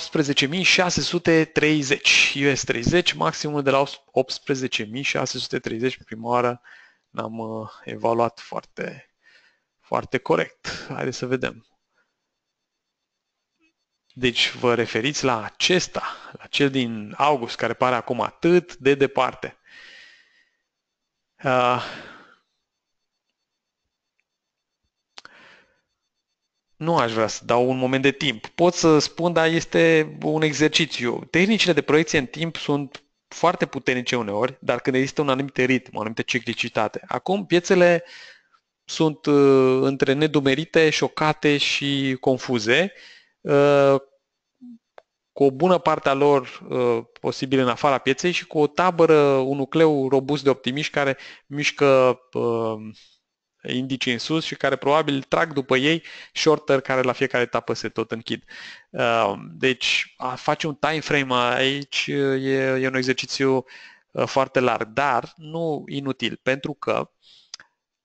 18.630, US 30 maximul de la 18.630 prima oară n-am uh, evaluat foarte, foarte corect. Haideți să vedem. Deci vă referiți la acesta, la cel din august, care pare acum atât de departe. Uh, nu aș vrea să dau un moment de timp. Pot să spun, dar este un exercițiu. Tehnicile de proiecție în timp sunt foarte puternice uneori, dar când există un anumit ritm, o anumită ciclicitate. Acum piețele sunt uh, între nedumerite, șocate și confuze, uh, cu o bună parte a lor uh, posibil în afara pieței și cu o tabără, un nucleu robust de optimiști care mișcă uh, indice în sus și care probabil trag după ei shorter care la fiecare etapă se tot închid. Uh, deci a face un time frame aici uh, e, e un exercițiu uh, foarte larg, dar nu inutil, pentru că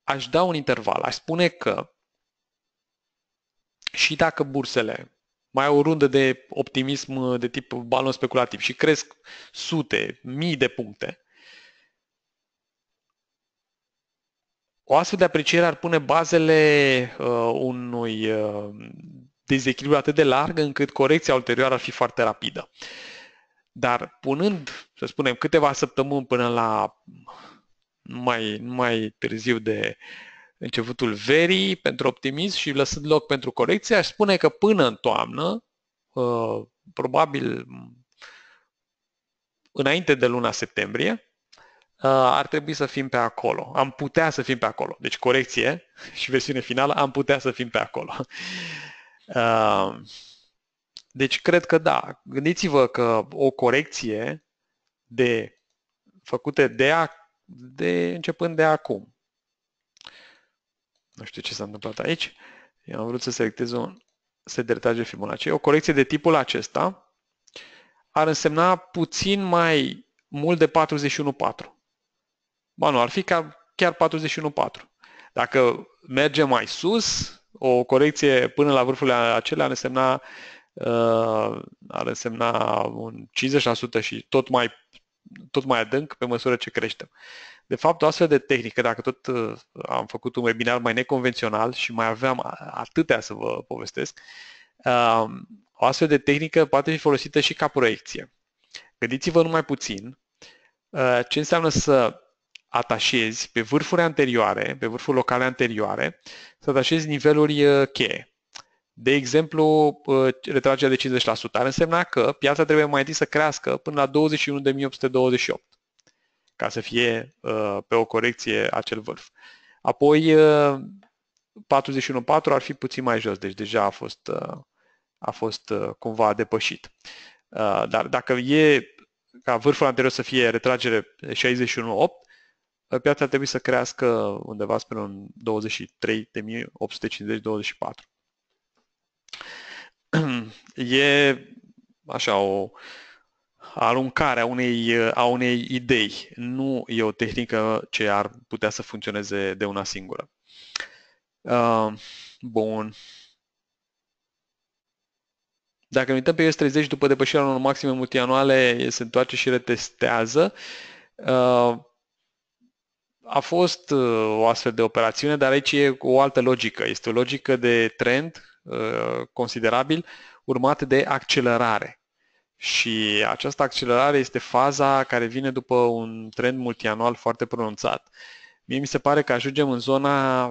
aș da un interval, aș spune că și dacă bursele mai au o rundă de optimism de tip balon speculativ și cresc sute, mii de puncte, O astfel de apreciere ar pune bazele uh, unui uh, dezechilibru atât de larg încât corecția ulterioară ar fi foarte rapidă. Dar punând, să spunem, câteva săptămâni până la mai, mai târziu de începutul verii pentru optimism și lăsând loc pentru corecție, aș spune că până în toamnă, uh, probabil înainte de luna septembrie, Uh, ar trebui să fim pe acolo. Am putea să fim pe acolo. Deci corecție și versiune finală, am putea să fim pe acolo. Uh, deci cred că da. Gândiți-vă că o corecție de făcute de, a, de începând de acum. Nu știu ce s-a întâmplat aici. Eu am vrut să selectez un filmul Fibonacci. O corecție de tipul acesta ar însemna puțin mai mult de 41,4. Ba nu, ar fi ca chiar 41.4. Dacă merge mai sus, o corecție până la vârful acelea ar însemna, uh, ar însemna un 50% și tot mai, tot mai adânc pe măsură ce creștem. De fapt, o astfel de tehnică, dacă tot uh, am făcut un webinar mai neconvențional și mai aveam atâtea să vă povestesc, uh, o astfel de tehnică poate fi folosită și ca proiecție. Gândiți-vă numai puțin ce înseamnă să atașezi pe vârfuri anterioare, pe vârful locale anterioare, să atașezi niveluri uh, cheie. De exemplu, uh, retragerea de 50% ar însemna că piața trebuie mai întâi să crească până la 21.828 ca să fie uh, pe o corecție acel vârf. Apoi 41.4 ar fi puțin mai jos, deci deja a fost, a fost cumva depășit. Dar dacă e ca vârful anterior să fie retragere 61.8, piața ar trebui să crească undeva spre un 23.850-24. E așa o aruncare a unei, a unei idei. Nu e o tehnică ce ar putea să funcționeze de una singură. Uh, bun. Dacă ne uităm pe US30 după depășirea unor maxime multianuale, se întoarce și retestează. Uh, a fost uh, o astfel de operațiune, dar aici e o altă logică. Este o logică de trend uh, considerabil urmat de accelerare. Și această accelerare este faza care vine după un trend multianual foarte pronunțat. Mie mi se pare că ajungem în zona,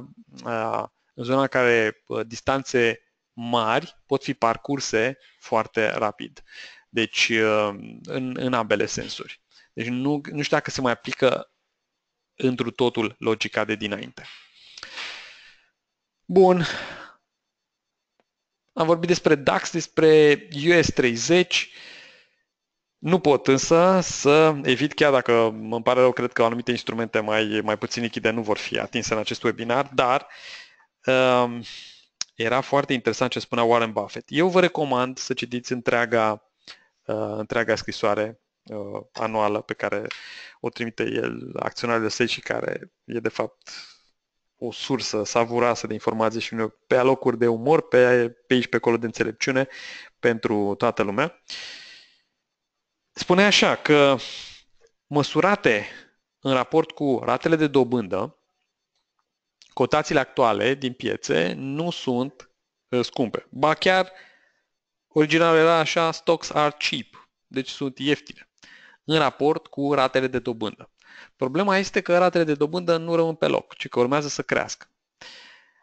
uh, în zona care distanțe mari pot fi parcurse foarte rapid. Deci, în, în ambele sensuri. Deci nu, nu știu dacă se mai aplică întru totul logica de dinainte. Bun. Am vorbit despre DAX, despre US30. Nu pot însă să evit, chiar dacă îmi pare rău, cred că anumite instrumente mai, mai puțin lichide nu vor fi atinse în acest webinar, dar um, era foarte interesant ce spunea Warren Buffett. Eu vă recomand să citiți întreaga, uh, întreaga scrisoare uh, anuală pe care o trimite el acționarele săi și care e de fapt o sursă savuroasă de informații și pe alocuri de umor, pe, pe aici pe acolo de înțelepciune pentru toată lumea. Spune așa că măsurate în raport cu ratele de dobândă, cotațiile actuale din piețe nu sunt uh, scumpe. Ba chiar original era așa, stocks are cheap, deci sunt ieftine în raport cu ratele de dobândă. Problema este că ratele de dobândă nu rămân pe loc, ci că urmează să crească.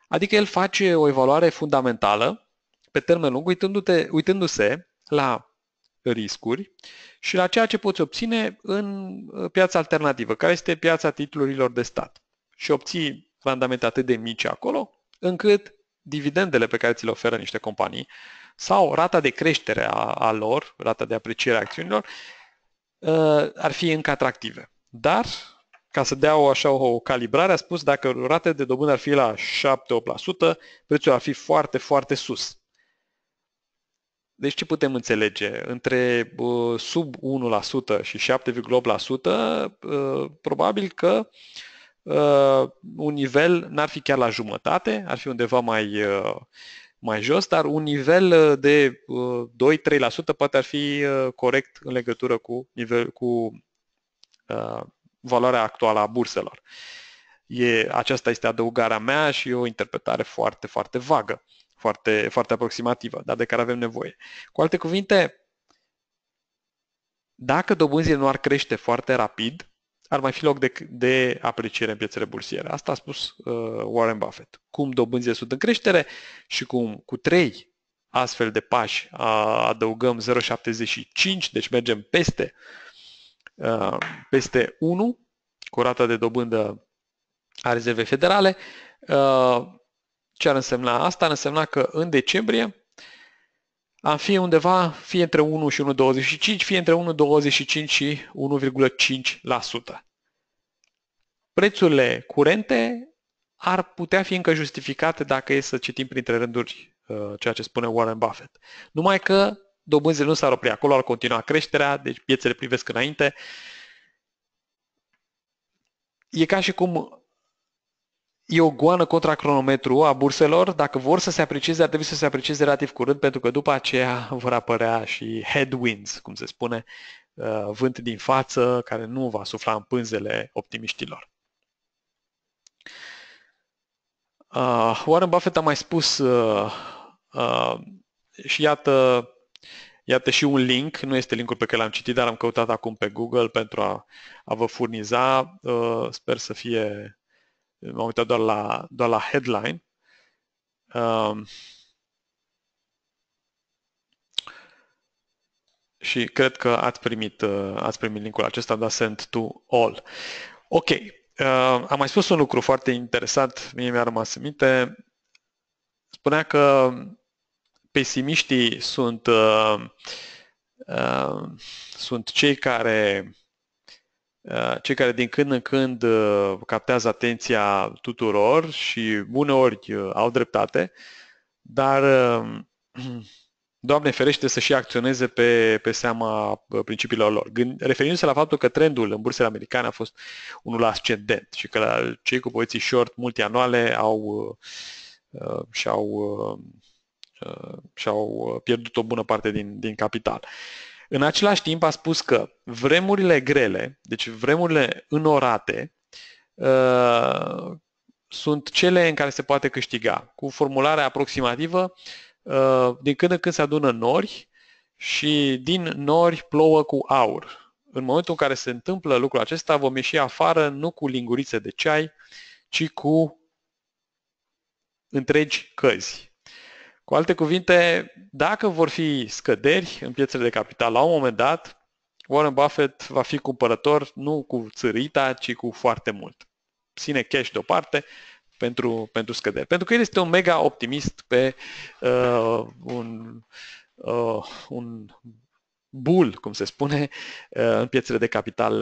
Adică el face o evaluare fundamentală pe termen lung, uitându-te, uitându-se la riscuri și la ceea ce poți obține în uh, piața alternativă, care este piața titlurilor de stat. Și obții randamente atât de mici acolo, încât dividendele pe care ți le oferă niște companii sau rata de creștere a, a lor, rata de apreciere a acțiunilor, ar fi încă atractive. Dar, ca să dea o, așa o calibrare, a spus dacă rate de dobândă ar fi la 7-8%, prețul ar fi foarte, foarte sus. Deci ce putem înțelege? Între uh, sub 1% și 7,8%, uh, probabil că uh, un nivel n-ar fi chiar la jumătate, ar fi undeva mai uh, mai jos, dar un nivel uh, de 2-3% uh, poate ar fi uh, corect în legătură cu, nivel, cu valoarea actuală a burselor. E, aceasta este adăugarea mea și o interpretare foarte, foarte vagă, foarte, foarte aproximativă, dar de care avem nevoie. Cu alte cuvinte, dacă dobânzile nu ar crește foarte rapid, ar mai fi loc de, de apreciere în piețele bursiere. Asta a spus uh, Warren Buffett. Cum dobânzile sunt în creștere și cum cu trei astfel de pași adăugăm 0,75, deci mergem peste, uh, peste 1 cu rata de dobândă a rezervei federale, uh, ce ar însemna asta? Ar însemna că în decembrie am fi undeva fie între 1 și 1,25, fie între 1,25 și 1,5%. Prețurile curente ar putea fi încă justificate dacă e să citim printre rânduri uh, ceea ce spune Warren Buffett. Numai că dobânzile nu s-ar opri acolo, ar continua creșterea, deci piețele privesc înainte. E ca și cum e o goană contra cronometru a burselor. Dacă vor să se aprecieze, ar trebui să se aprecieze relativ curând, pentru că după aceea vor apărea și headwinds, cum se spune, uh, vânt din față, care nu va sufla în pânzele optimiștilor. Uh, Warren Buffett a mai spus uh, și iată, iată și un link, nu este linkul pe care l-am citit, dar am căutat acum pe Google pentru a, a vă furniza. Sper să fie m-am uitat doar la, doar la headline. Um, și cred că ați primit, uh, ați primit linkul acesta, da, sent to all. Ok, uh, am mai spus un lucru foarte interesant, mie mi-a rămas în minte. Spunea că pesimiștii sunt, uh, uh, sunt cei care Eh, cei care din când în când eh, captează atenția tuturor și uneori eh, au dreptate, dar Doamne ferește să și acționeze pe, pe seama principiilor lor. referindu-se la faptul că trendul în bursele americane a fost unul ascendent și că cei cu poziții short multianuale au și-au și-au pierdut o bună parte din, din capital. Uh, în același timp a spus că vremurile grele, deci vremurile înorate, uh, sunt cele în care se poate câștiga. Cu formularea aproximativă, uh, din când în când se adună nori și din nori plouă cu aur. În momentul în care se întâmplă lucrul acesta, vom ieși afară nu cu lingurițe de ceai, ci cu întregi căzi. Cu alte cuvinte, dacă vor fi scăderi în piețele de capital la un moment dat, Warren Buffett va fi cumpărător nu cu țărita, ci cu foarte mult. Ține cash deoparte pentru, pentru scăderi. Pentru că el este un mega optimist pe uh, un, uh, un bull, cum se spune, uh, în piețele de capital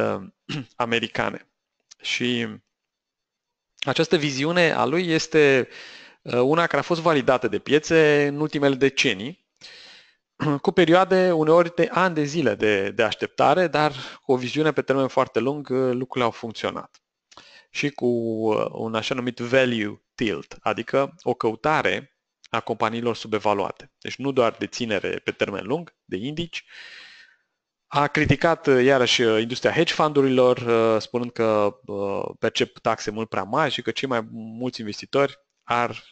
uh, americane. Și această viziune a lui este uh, Eh, una care a fost validată de piețe în ultimele decenii, cu perioade uneori de ani de zile de, de așteptare, dar cu o viziune pe termen foarte lung, eh, lucrurile au funcționat. Și cu eh, un așa numit value tilt, adică o căutare a companiilor subevaluate. Deci nu doar de ținere pe termen lung, de indici, a criticat iarăși industria hedge fundurilor, spunând că percep taxe mult prea mari și că cei mai mulți investitori ar,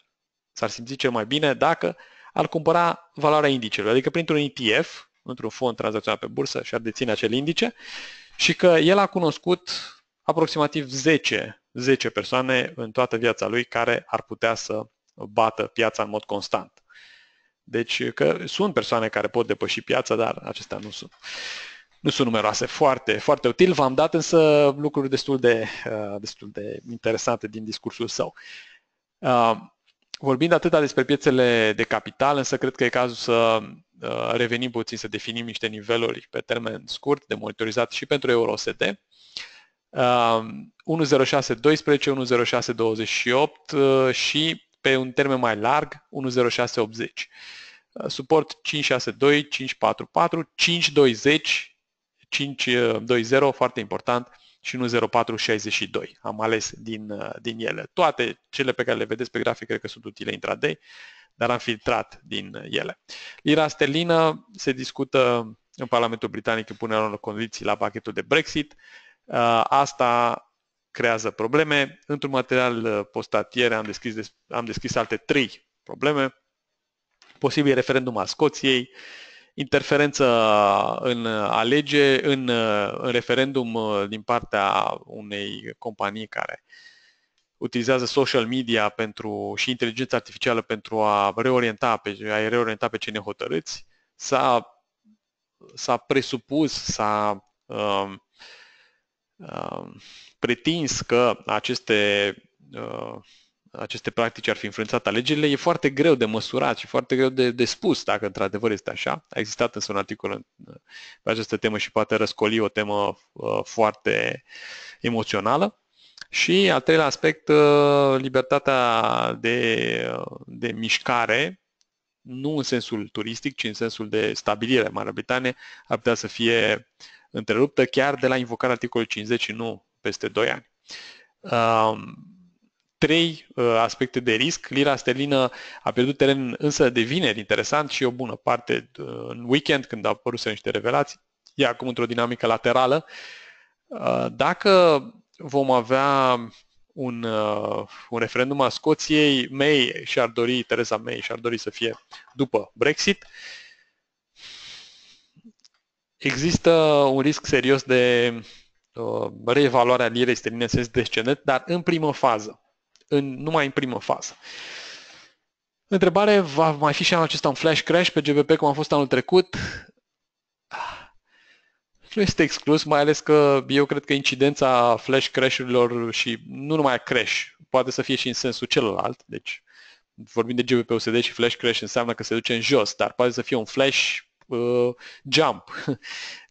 s-ar simți cel mai bine dacă ar cumpăra valoarea indicelor, adică printr-un ETF, într-un fond tranzacționat pe bursă și ar deține acel indice și că el a cunoscut aproximativ 10, 10 persoane în toată viața lui care ar putea să bată piața în mod constant. Deci că sunt persoane care pot depăși piața, dar acestea nu sunt. Nu sunt numeroase, foarte, foarte util. V-am dat însă lucruri destul de, uh, destul de interesante din discursul său. Uh, vorbind atâta despre piețele de capital, însă cred că e cazul să uh, revenim puțin, să definim niște niveluri pe termen scurt de monitorizat și pentru EuroSD. 10612, 10628 și pe un termen mai larg 10680. Uh, suport 562, 544, 520, 520, foarte important, și nu 0462. Am ales din, uh, din ele. Toate cele pe care le vedeți pe grafic cred că sunt utile intraday, dar am filtrat din uh, ele. Lira sterlină se discută în Parlamentul Britanic în punerea unor condiții la pachetul de Brexit. Uh, asta creează probleme. Într-un material postat ieri am deschis, am deschis alte trei probleme. Posibil referendum al Scoției, uh, interferență în alege, în, în referendum uh, din partea unei companii care utilizează social media pentru, și inteligența artificială pentru a reorienta pe, a reorienta pe cei nehotărâți, s-a, s-a presupus, s-a um, um, pretins că aceste uh, aceste practici ar fi influențat alegerile, e foarte greu de măsurat și foarte greu de, de spus dacă într-adevăr este așa. A existat însă un articol în, pe această temă și poate răscoli o temă uh, foarte emoțională. Și al treilea aspect, uh, libertatea de, uh, de mișcare, nu în sensul turistic, ci în sensul de stabilire în Marea Britanie, ar putea să fie întreruptă chiar de la invocarea articolului 50 și nu peste 2 ani. Uh, trei uh, aspecte de risc. Lira sterlină a pierdut teren însă de vineri, interesant, și o bună parte uh, în weekend, când au apărut niște revelații. E acum într-o dinamică laterală. Uh, dacă vom avea un, un referendum a Scoției, May și-ar dori, Teresa May și-ar dori să fie după Brexit, există un risc serios de reevaluarea lirei sterline în sens descendent, dar în primă fază în, numai în primă fază. Întrebare, va mai fi și anul acesta un flash crash pe GBP cum a fost anul trecut? Ah, nu este exclus, mai ales că eu cred că incidența flash crash-urilor și nu numai crash, poate să fie și în sensul celălalt, deci vorbim de GBP USD și flash crash înseamnă că se duce în jos, dar poate să fie un flash uh, jump,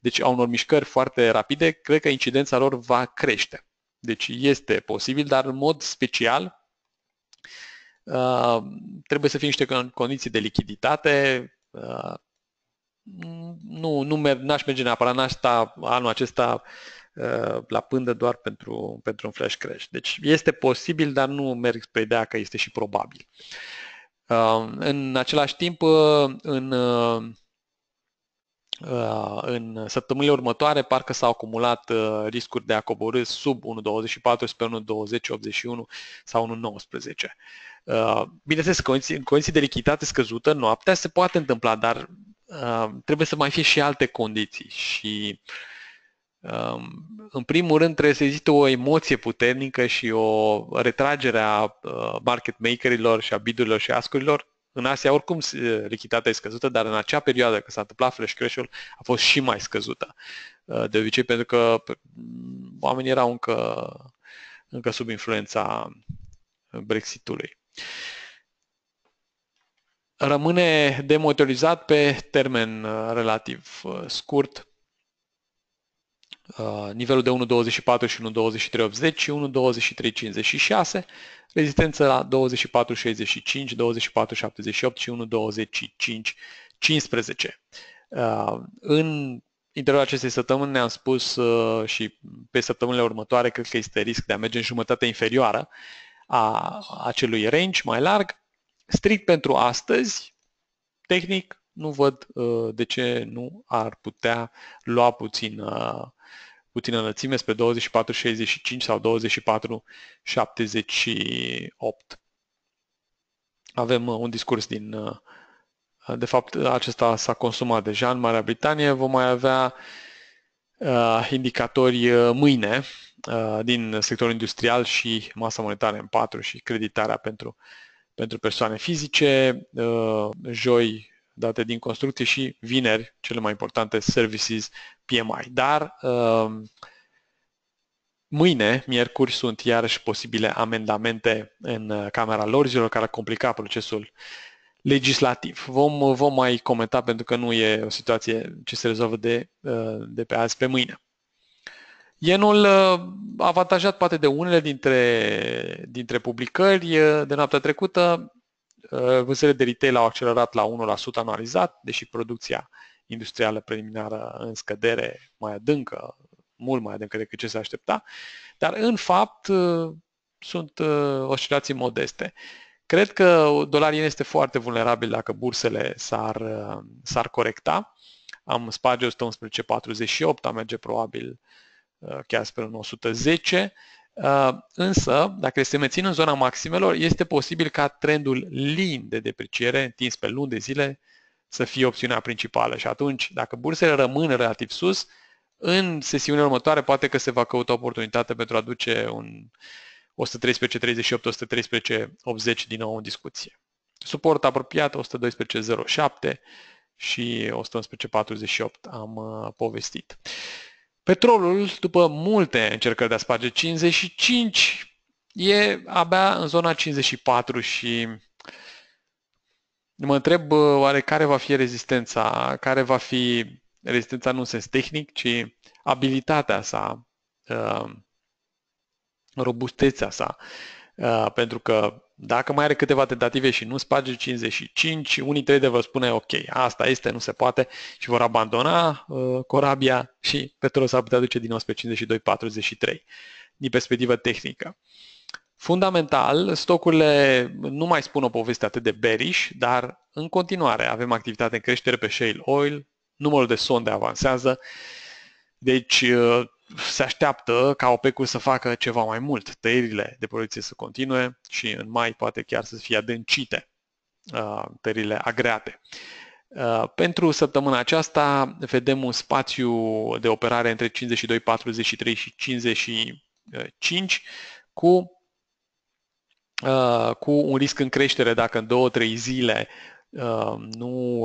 deci au unor mișcări foarte rapide, cred că incidența lor va crește. Deci este posibil, dar în mod special uh, trebuie să fie niște condiții de lichiditate. Uh, nu, nu merg, n-aș merge neapărat, n-aș sta anul acesta uh, la pândă doar pentru, pentru un flash crash. Deci este posibil, dar nu merg spre ideea că este și probabil. În același timp, în Uh, în săptămânile următoare parcă s-au acumulat uh, riscuri de a coborâ sub 1.24 spre 1.20, 81 sau 1.19. Uh, bineînțeles, în condiții de lichiditate scăzută, noaptea se poate întâmpla, dar trebuie să mai fie și alte condiții și um, în primul rând trebuie să existe o emoție puternică și o retragere a market makerilor și a bidurilor și ascurilor în Asia oricum lichiditatea e scăzută, dar în acea perioadă când s-a întâmplat flash crash-ul a fost și mai scăzută. De obicei pentru că oamenii erau încă, încă sub influența Brexitului. Rămâne demotorizat pe termen relativ scurt Uh, nivelul de 1.24 și 1.23.80 și 1.23.56, rezistență la 24.65, 24.78 și 1.25.15. Uh, în interiorul acestei săptămâni ne-am spus uh, și pe săptămânile următoare cred că este risc de a merge în jumătatea inferioară a acelui range mai larg. Strict pentru astăzi, tehnic, nu văd de ce nu ar putea lua puțin uh, puțină înălțime spre 24,65 sau 24,78. Avem uh, un discurs din... Uh, de fapt, uh, acesta s-a consumat deja în Marea Britanie. Vom mai avea uh, indicatori mâine uh, din sectorul industrial și masa monetară în 4 și creditarea pentru, pentru persoane fizice. Uh, joi date din construcție și vineri, cele mai importante, services PMI. Dar um, mâine, miercuri, sunt iarăși posibile amendamente în uh, Camera lor, zilor care ar complica procesul legislativ. Vom, vom mai comenta pentru că nu e o situație ce se rezolvă de, uh, de pe azi pe mâine. Ienul uh, avantajat poate de unele dintre, dintre publicări de noaptea trecută, Uh, vânzările de retail au accelerat la 1% anualizat, deși producția industrială preliminară în scădere mai adâncă, mult mai adâncă decât ce se aștepta, dar în fapt uh, sunt uh, oscilații modeste. Cred că dolarul este foarte vulnerabil dacă bursele s-ar, s-ar corecta. Am sparge 111.48, a merge probabil chiar spre 110. Uh, însă, dacă se mențin în zona maximelor, este posibil ca trendul lin de depreciere, întins pe luni de zile, să fie opțiunea principală. Și atunci, dacă bursele rămân relativ sus, în sesiunea următoare poate că se va căuta oportunitate pentru a duce un 113.38, 113.80 din nou în discuție. Suport apropiat 112.07 și 111.48 am uh, povestit. Petrolul, după multe încercări de a sparge 55, e abia în zona 54 și mă întreb oare care va fi rezistența, care va fi rezistența nu în sens tehnic, ci abilitatea sa, uh, robustețea sa Uh, pentru că dacă mai are câteva tentative și nu sparge 55, unii trader vă spune ok, asta este, nu se poate și vor abandona uh, corabia și petrolul s-ar putea duce din nou spre 52-43 din perspectivă tehnică. Fundamental, stocurile nu mai spun o poveste atât de bearish, dar în continuare avem activitate în creștere pe shale oil, numărul de sonde avansează, deci uh, se așteaptă ca OPEC-ul să facă ceva mai mult, tăierile de producție să continue și în mai poate chiar să fie adâncite uh, tăierile agreate. Uh, pentru săptămâna aceasta vedem un spațiu de operare între 52, 43 și 55 cu uh, cu un risc în creștere dacă în două, trei zile nu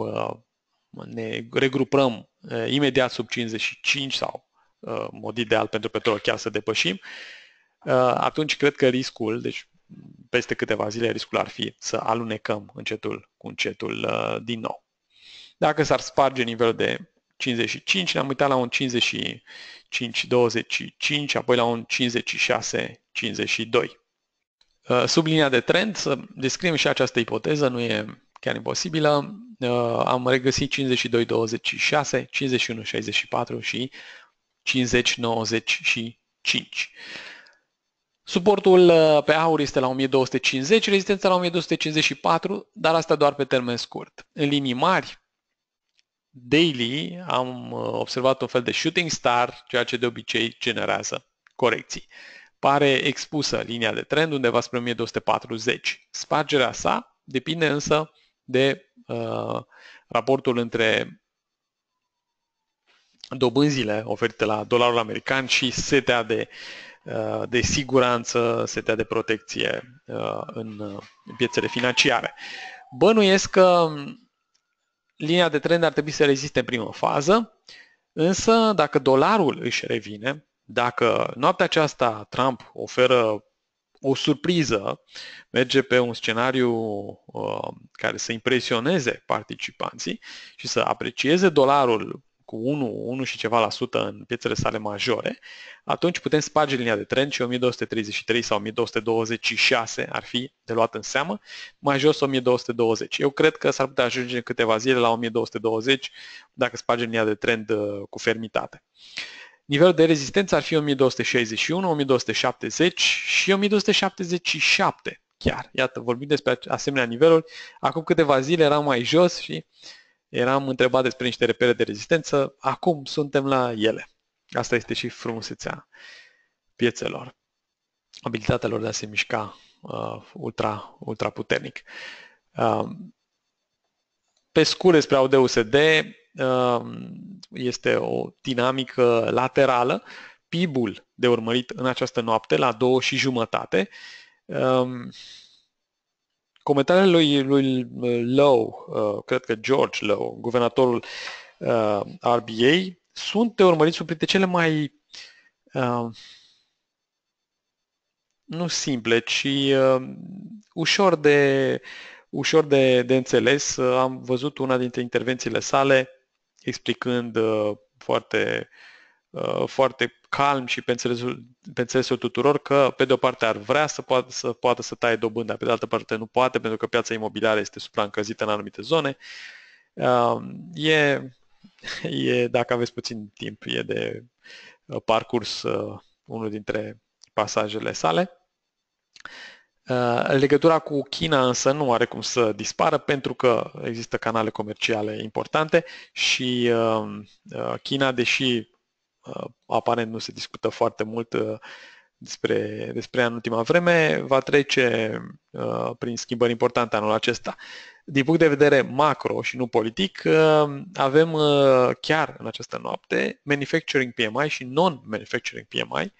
ne regrupăm imediat sub 55 sau Uh, mod ideal pentru petrol chiar să depășim, uh, atunci cred că riscul, deci peste câteva zile riscul ar fi să alunecăm încetul cu încetul uh, din nou. Dacă s-ar sparge nivelul de 55, ne-am uitat la un 55-25, apoi la un 56-52. Sub linia de trend, să descriem și această ipoteză, nu e chiar imposibilă, am regăsit 52-26, 51-64 și și 5. Suportul uh, pe aur este la 1250, rezistența la 1254, dar asta doar pe termen scurt. În linii mari, daily am uh, observat un fel de shooting star, ceea ce de obicei generează corecții. Pare expusă linia de trend undeva spre 1240. Spargerea sa depinde însă de uh, raportul între dobânzile oferite la dolarul american și setea de, uh, de siguranță, setea de protecție uh, în uh, piețele financiare. Bănuiesc că um, linia de trend ar trebui să reziste în primă fază, însă dacă dolarul își revine, dacă noaptea aceasta Trump oferă o surpriză, merge pe un scenariu uh, care să impresioneze participanții și să aprecieze dolarul cu 1, 1 și ceva la sută în piețele sale majore, atunci putem sparge linia de trend și 1233 sau 1226 ar fi de luat în seamă, mai jos 1220. Eu cred că s-ar putea ajunge în câteva zile la 1220 dacă sparge linia de trend uh, cu fermitate. Nivelul de rezistență ar fi 1261, 1270 și 1277 chiar. Iată, vorbim despre asemenea niveluri. Acum câteva zile eram mai jos și uh, Eram întrebat despre niște repere de rezistență, acum suntem la ele. Asta este și frumusețea piețelor, abilitatea lor de a se mișca uh, ultra, ultra puternic. Uh, pe scurt despre AUD-USD, uh, este o dinamică laterală. PIB-ul de urmărit în această noapte la două și jumătate. Uh, Comentariile lui, lui uh, Lowe, uh, cred că George Lowe, guvernatorul uh, RBA, sunt de urmărit sub printre cele mai nu simple, ci ușor de ușor de, de înțeles. Am văzut una dintre intervențiile sale explicând foarte uh, Uh, foarte calm și pe înțelesul, pe înțelesul tuturor că, pe de o parte, ar vrea să poată să, poată să taie dobânda, pe de altă parte nu poate, pentru că piața imobiliară este supraîncăzită în anumite zone. Uh, e, e, dacă aveți puțin timp, e de uh, parcurs unul dintre pasajele sale. Legătura cu China însă nu are cum să dispară pentru că există canale comerciale importante și China, deși Uh, aparent nu se discută foarte mult uh, despre, despre ea în ultima vreme, va trece uh, prin schimbări importante anul acesta. Din punct de vedere macro și nu politic, uh, avem uh, chiar în această noapte Manufacturing PMI și Non-Manufacturing PMI,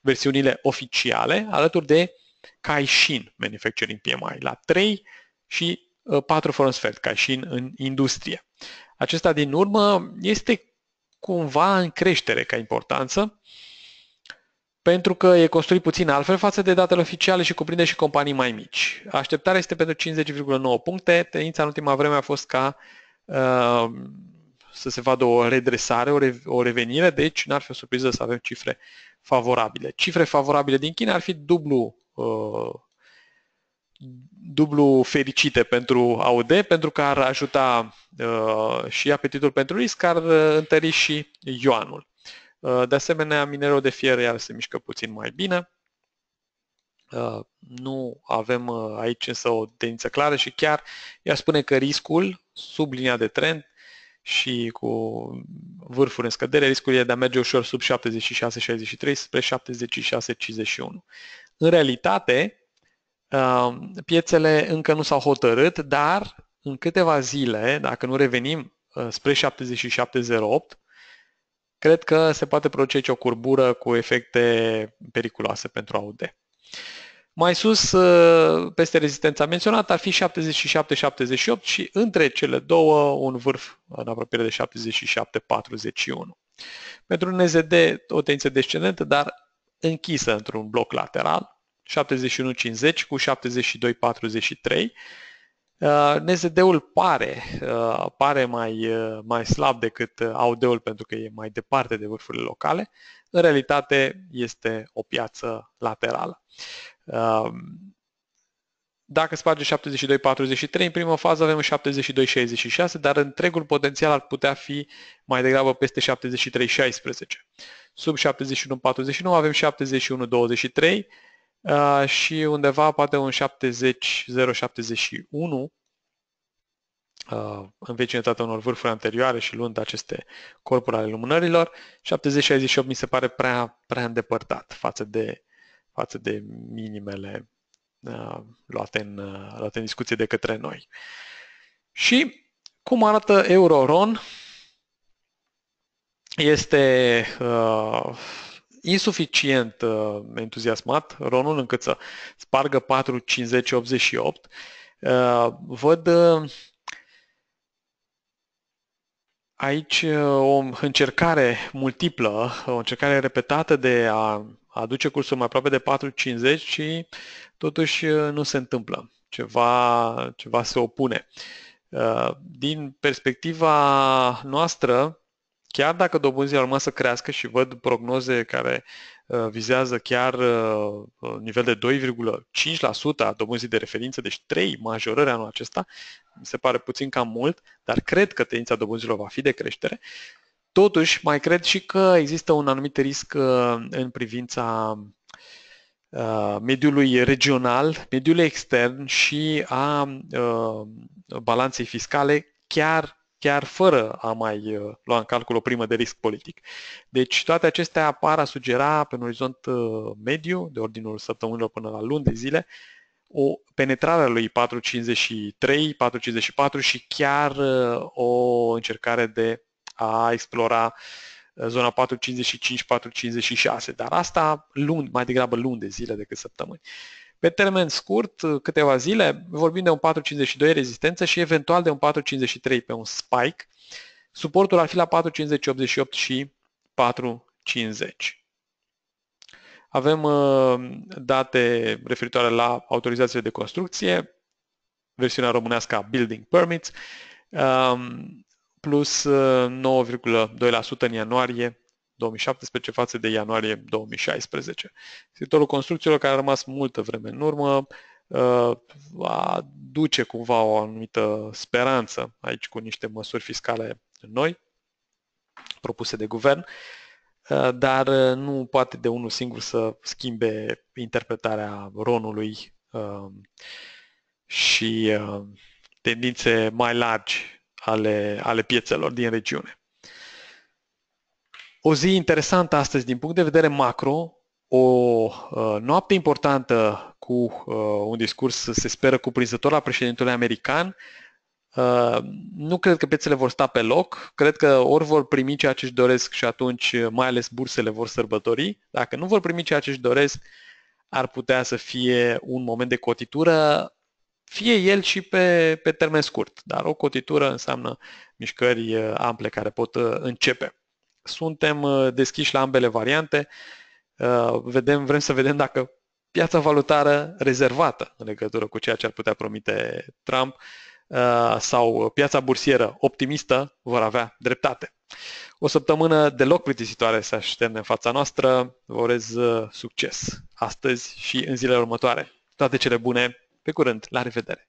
versiunile oficiale, alături de Caixin Manufacturing PMI, la 3 și 4 uh, fără sfert, Caixin în industrie. Acesta din urmă este cumva în creștere ca importanță, pentru că e construit puțin altfel față de datele oficiale și cuprinde și companii mai mici. Așteptarea este pentru 50,9 puncte. Tendința în ultima vreme a fost ca uh, să se vadă o redresare, o, re- o revenire, deci n-ar fi o surpriză să avem cifre favorabile. Cifre favorabile din China ar fi dublu uh, dublu fericite pentru AUD, pentru că ar ajuta uh, și apetitul pentru risc, ar uh, întări și ioanul. Uh, de asemenea, minerul de fier iar se mișcă puțin mai bine. nu avem aici însă o tendință clară și chiar ea spune că riscul sub linia de trend și cu vârfuri în scădere, riscul e de a merge ușor sub 76,63 spre 76,51. În realitate, Um, piețele încă nu s-au hotărât, dar în câteva zile, dacă nu revenim uh, spre 7708, cred că se poate produce o curbură cu efecte periculoase pentru AUD. Mai sus, uh, peste rezistența menționată, ar fi 77-78 și între cele două un vârf în apropiere de 77-41. Pentru NZD o tendință descendentă, dar închisă într-un bloc lateral. 71.50 cu 72.43. Uh, NZD-ul pare, uh, pare mai, uh, mai slab decât AUD-ul pentru că e mai departe de vârfurile locale. În realitate este o piață laterală. Dacă sparge 72,43, în prima fază avem 72,66, dar întregul potențial ar putea fi mai degrabă peste 73,16. Sub 71,49 avem 71,23, Ah, și undeva poate un 70, 071 ah, în vecinătatea unor vârfuri anterioare și luând aceste corpuri ale lumânărilor, 70-68 mi se pare prea, prea îndepărtat față de, față de minimele ah, luate, în, luate în discuție de către noi. Și cum arată Euroron? Este uh, insuficient uh, entuziasmat Ronul încât să spargă 4, 50, 88. Uh, văd uh, aici uh, o încercare multiplă, o încercare repetată de a aduce cursul mai aproape de 4,50 și totuși uh, nu se întâmplă. Ceva, ceva se opune. Uh, din perspectiva noastră, chiar dacă dobânzile ar urma să crească și văd prognoze care uh, vizează chiar uh, uh, nivel de 2,5% a dobânzii de referință, deci 3 majorări anul acesta, mi se pare puțin cam mult, dar cred că tendința dobânzilor va fi de creștere. Totuși, mai cred și că există un anumit risc în privința mediului regional, mediului extern și a balanței fiscale, chiar chiar fără a mai uh, lua în calcul o primă de risc politic. Deci toate acestea apar a sugera pe un orizont uh, mediu, de ordinul săptămânilor până la luni de zile, o penetrare a lui 453, 454 și chiar uh, o încercare de a explora zona 455-456, dar asta luni, mai degrabă luni de zile decât săptămâni. Uh, pe termen scurt, câteva zile, vorbim de un 4.52 rezistență și eventual de un 4.53 pe un spike. Suportul ar fi la 4.50, 88 și 4.50. Avem uh, date referitoare la autorizațiile de construcție, versiunea românească a Building Permits, um, plus 9,2% uh, în ianuarie 2017 față de ianuarie 2016. Sectorul construcțiilor, care a rămas multă vreme în urmă, uh, aduce cumva o anumită speranță aici cu niște măsuri fiscale noi propuse de guvern, uh, dar uh, nu poate de unul singur să schimbe interpretarea ronului și tendințe mai largi ale, ale piețelor din regiune. O zi interesantă astăzi din punct de vedere macro, o uh, noapte importantă cu uh, un discurs, se speră, cuprinzător la președintele american. Uh, nu cred că piețele vor sta pe loc, cred că ori vor primi ceea ce își doresc și atunci uh, mai ales bursele vor sărbători. Dacă nu vor primi ceea ce își doresc, ar putea să fie un moment de cotitură, fie el și pe, pe termen scurt, dar o cotitură înseamnă mișcări uh, ample care pot uh, începe suntem uh, deschiși la ambele variante. Uh, vedem, vrem să vedem dacă piața valutară rezervată în legătură cu ceea ce ar putea promite Trump uh, sau piața bursieră optimistă vor avea dreptate. O săptămână deloc plictisitoare să aștepte în fața noastră. Vă urez succes astăzi și în zilele următoare. Toate cele bune, pe curând, la revedere!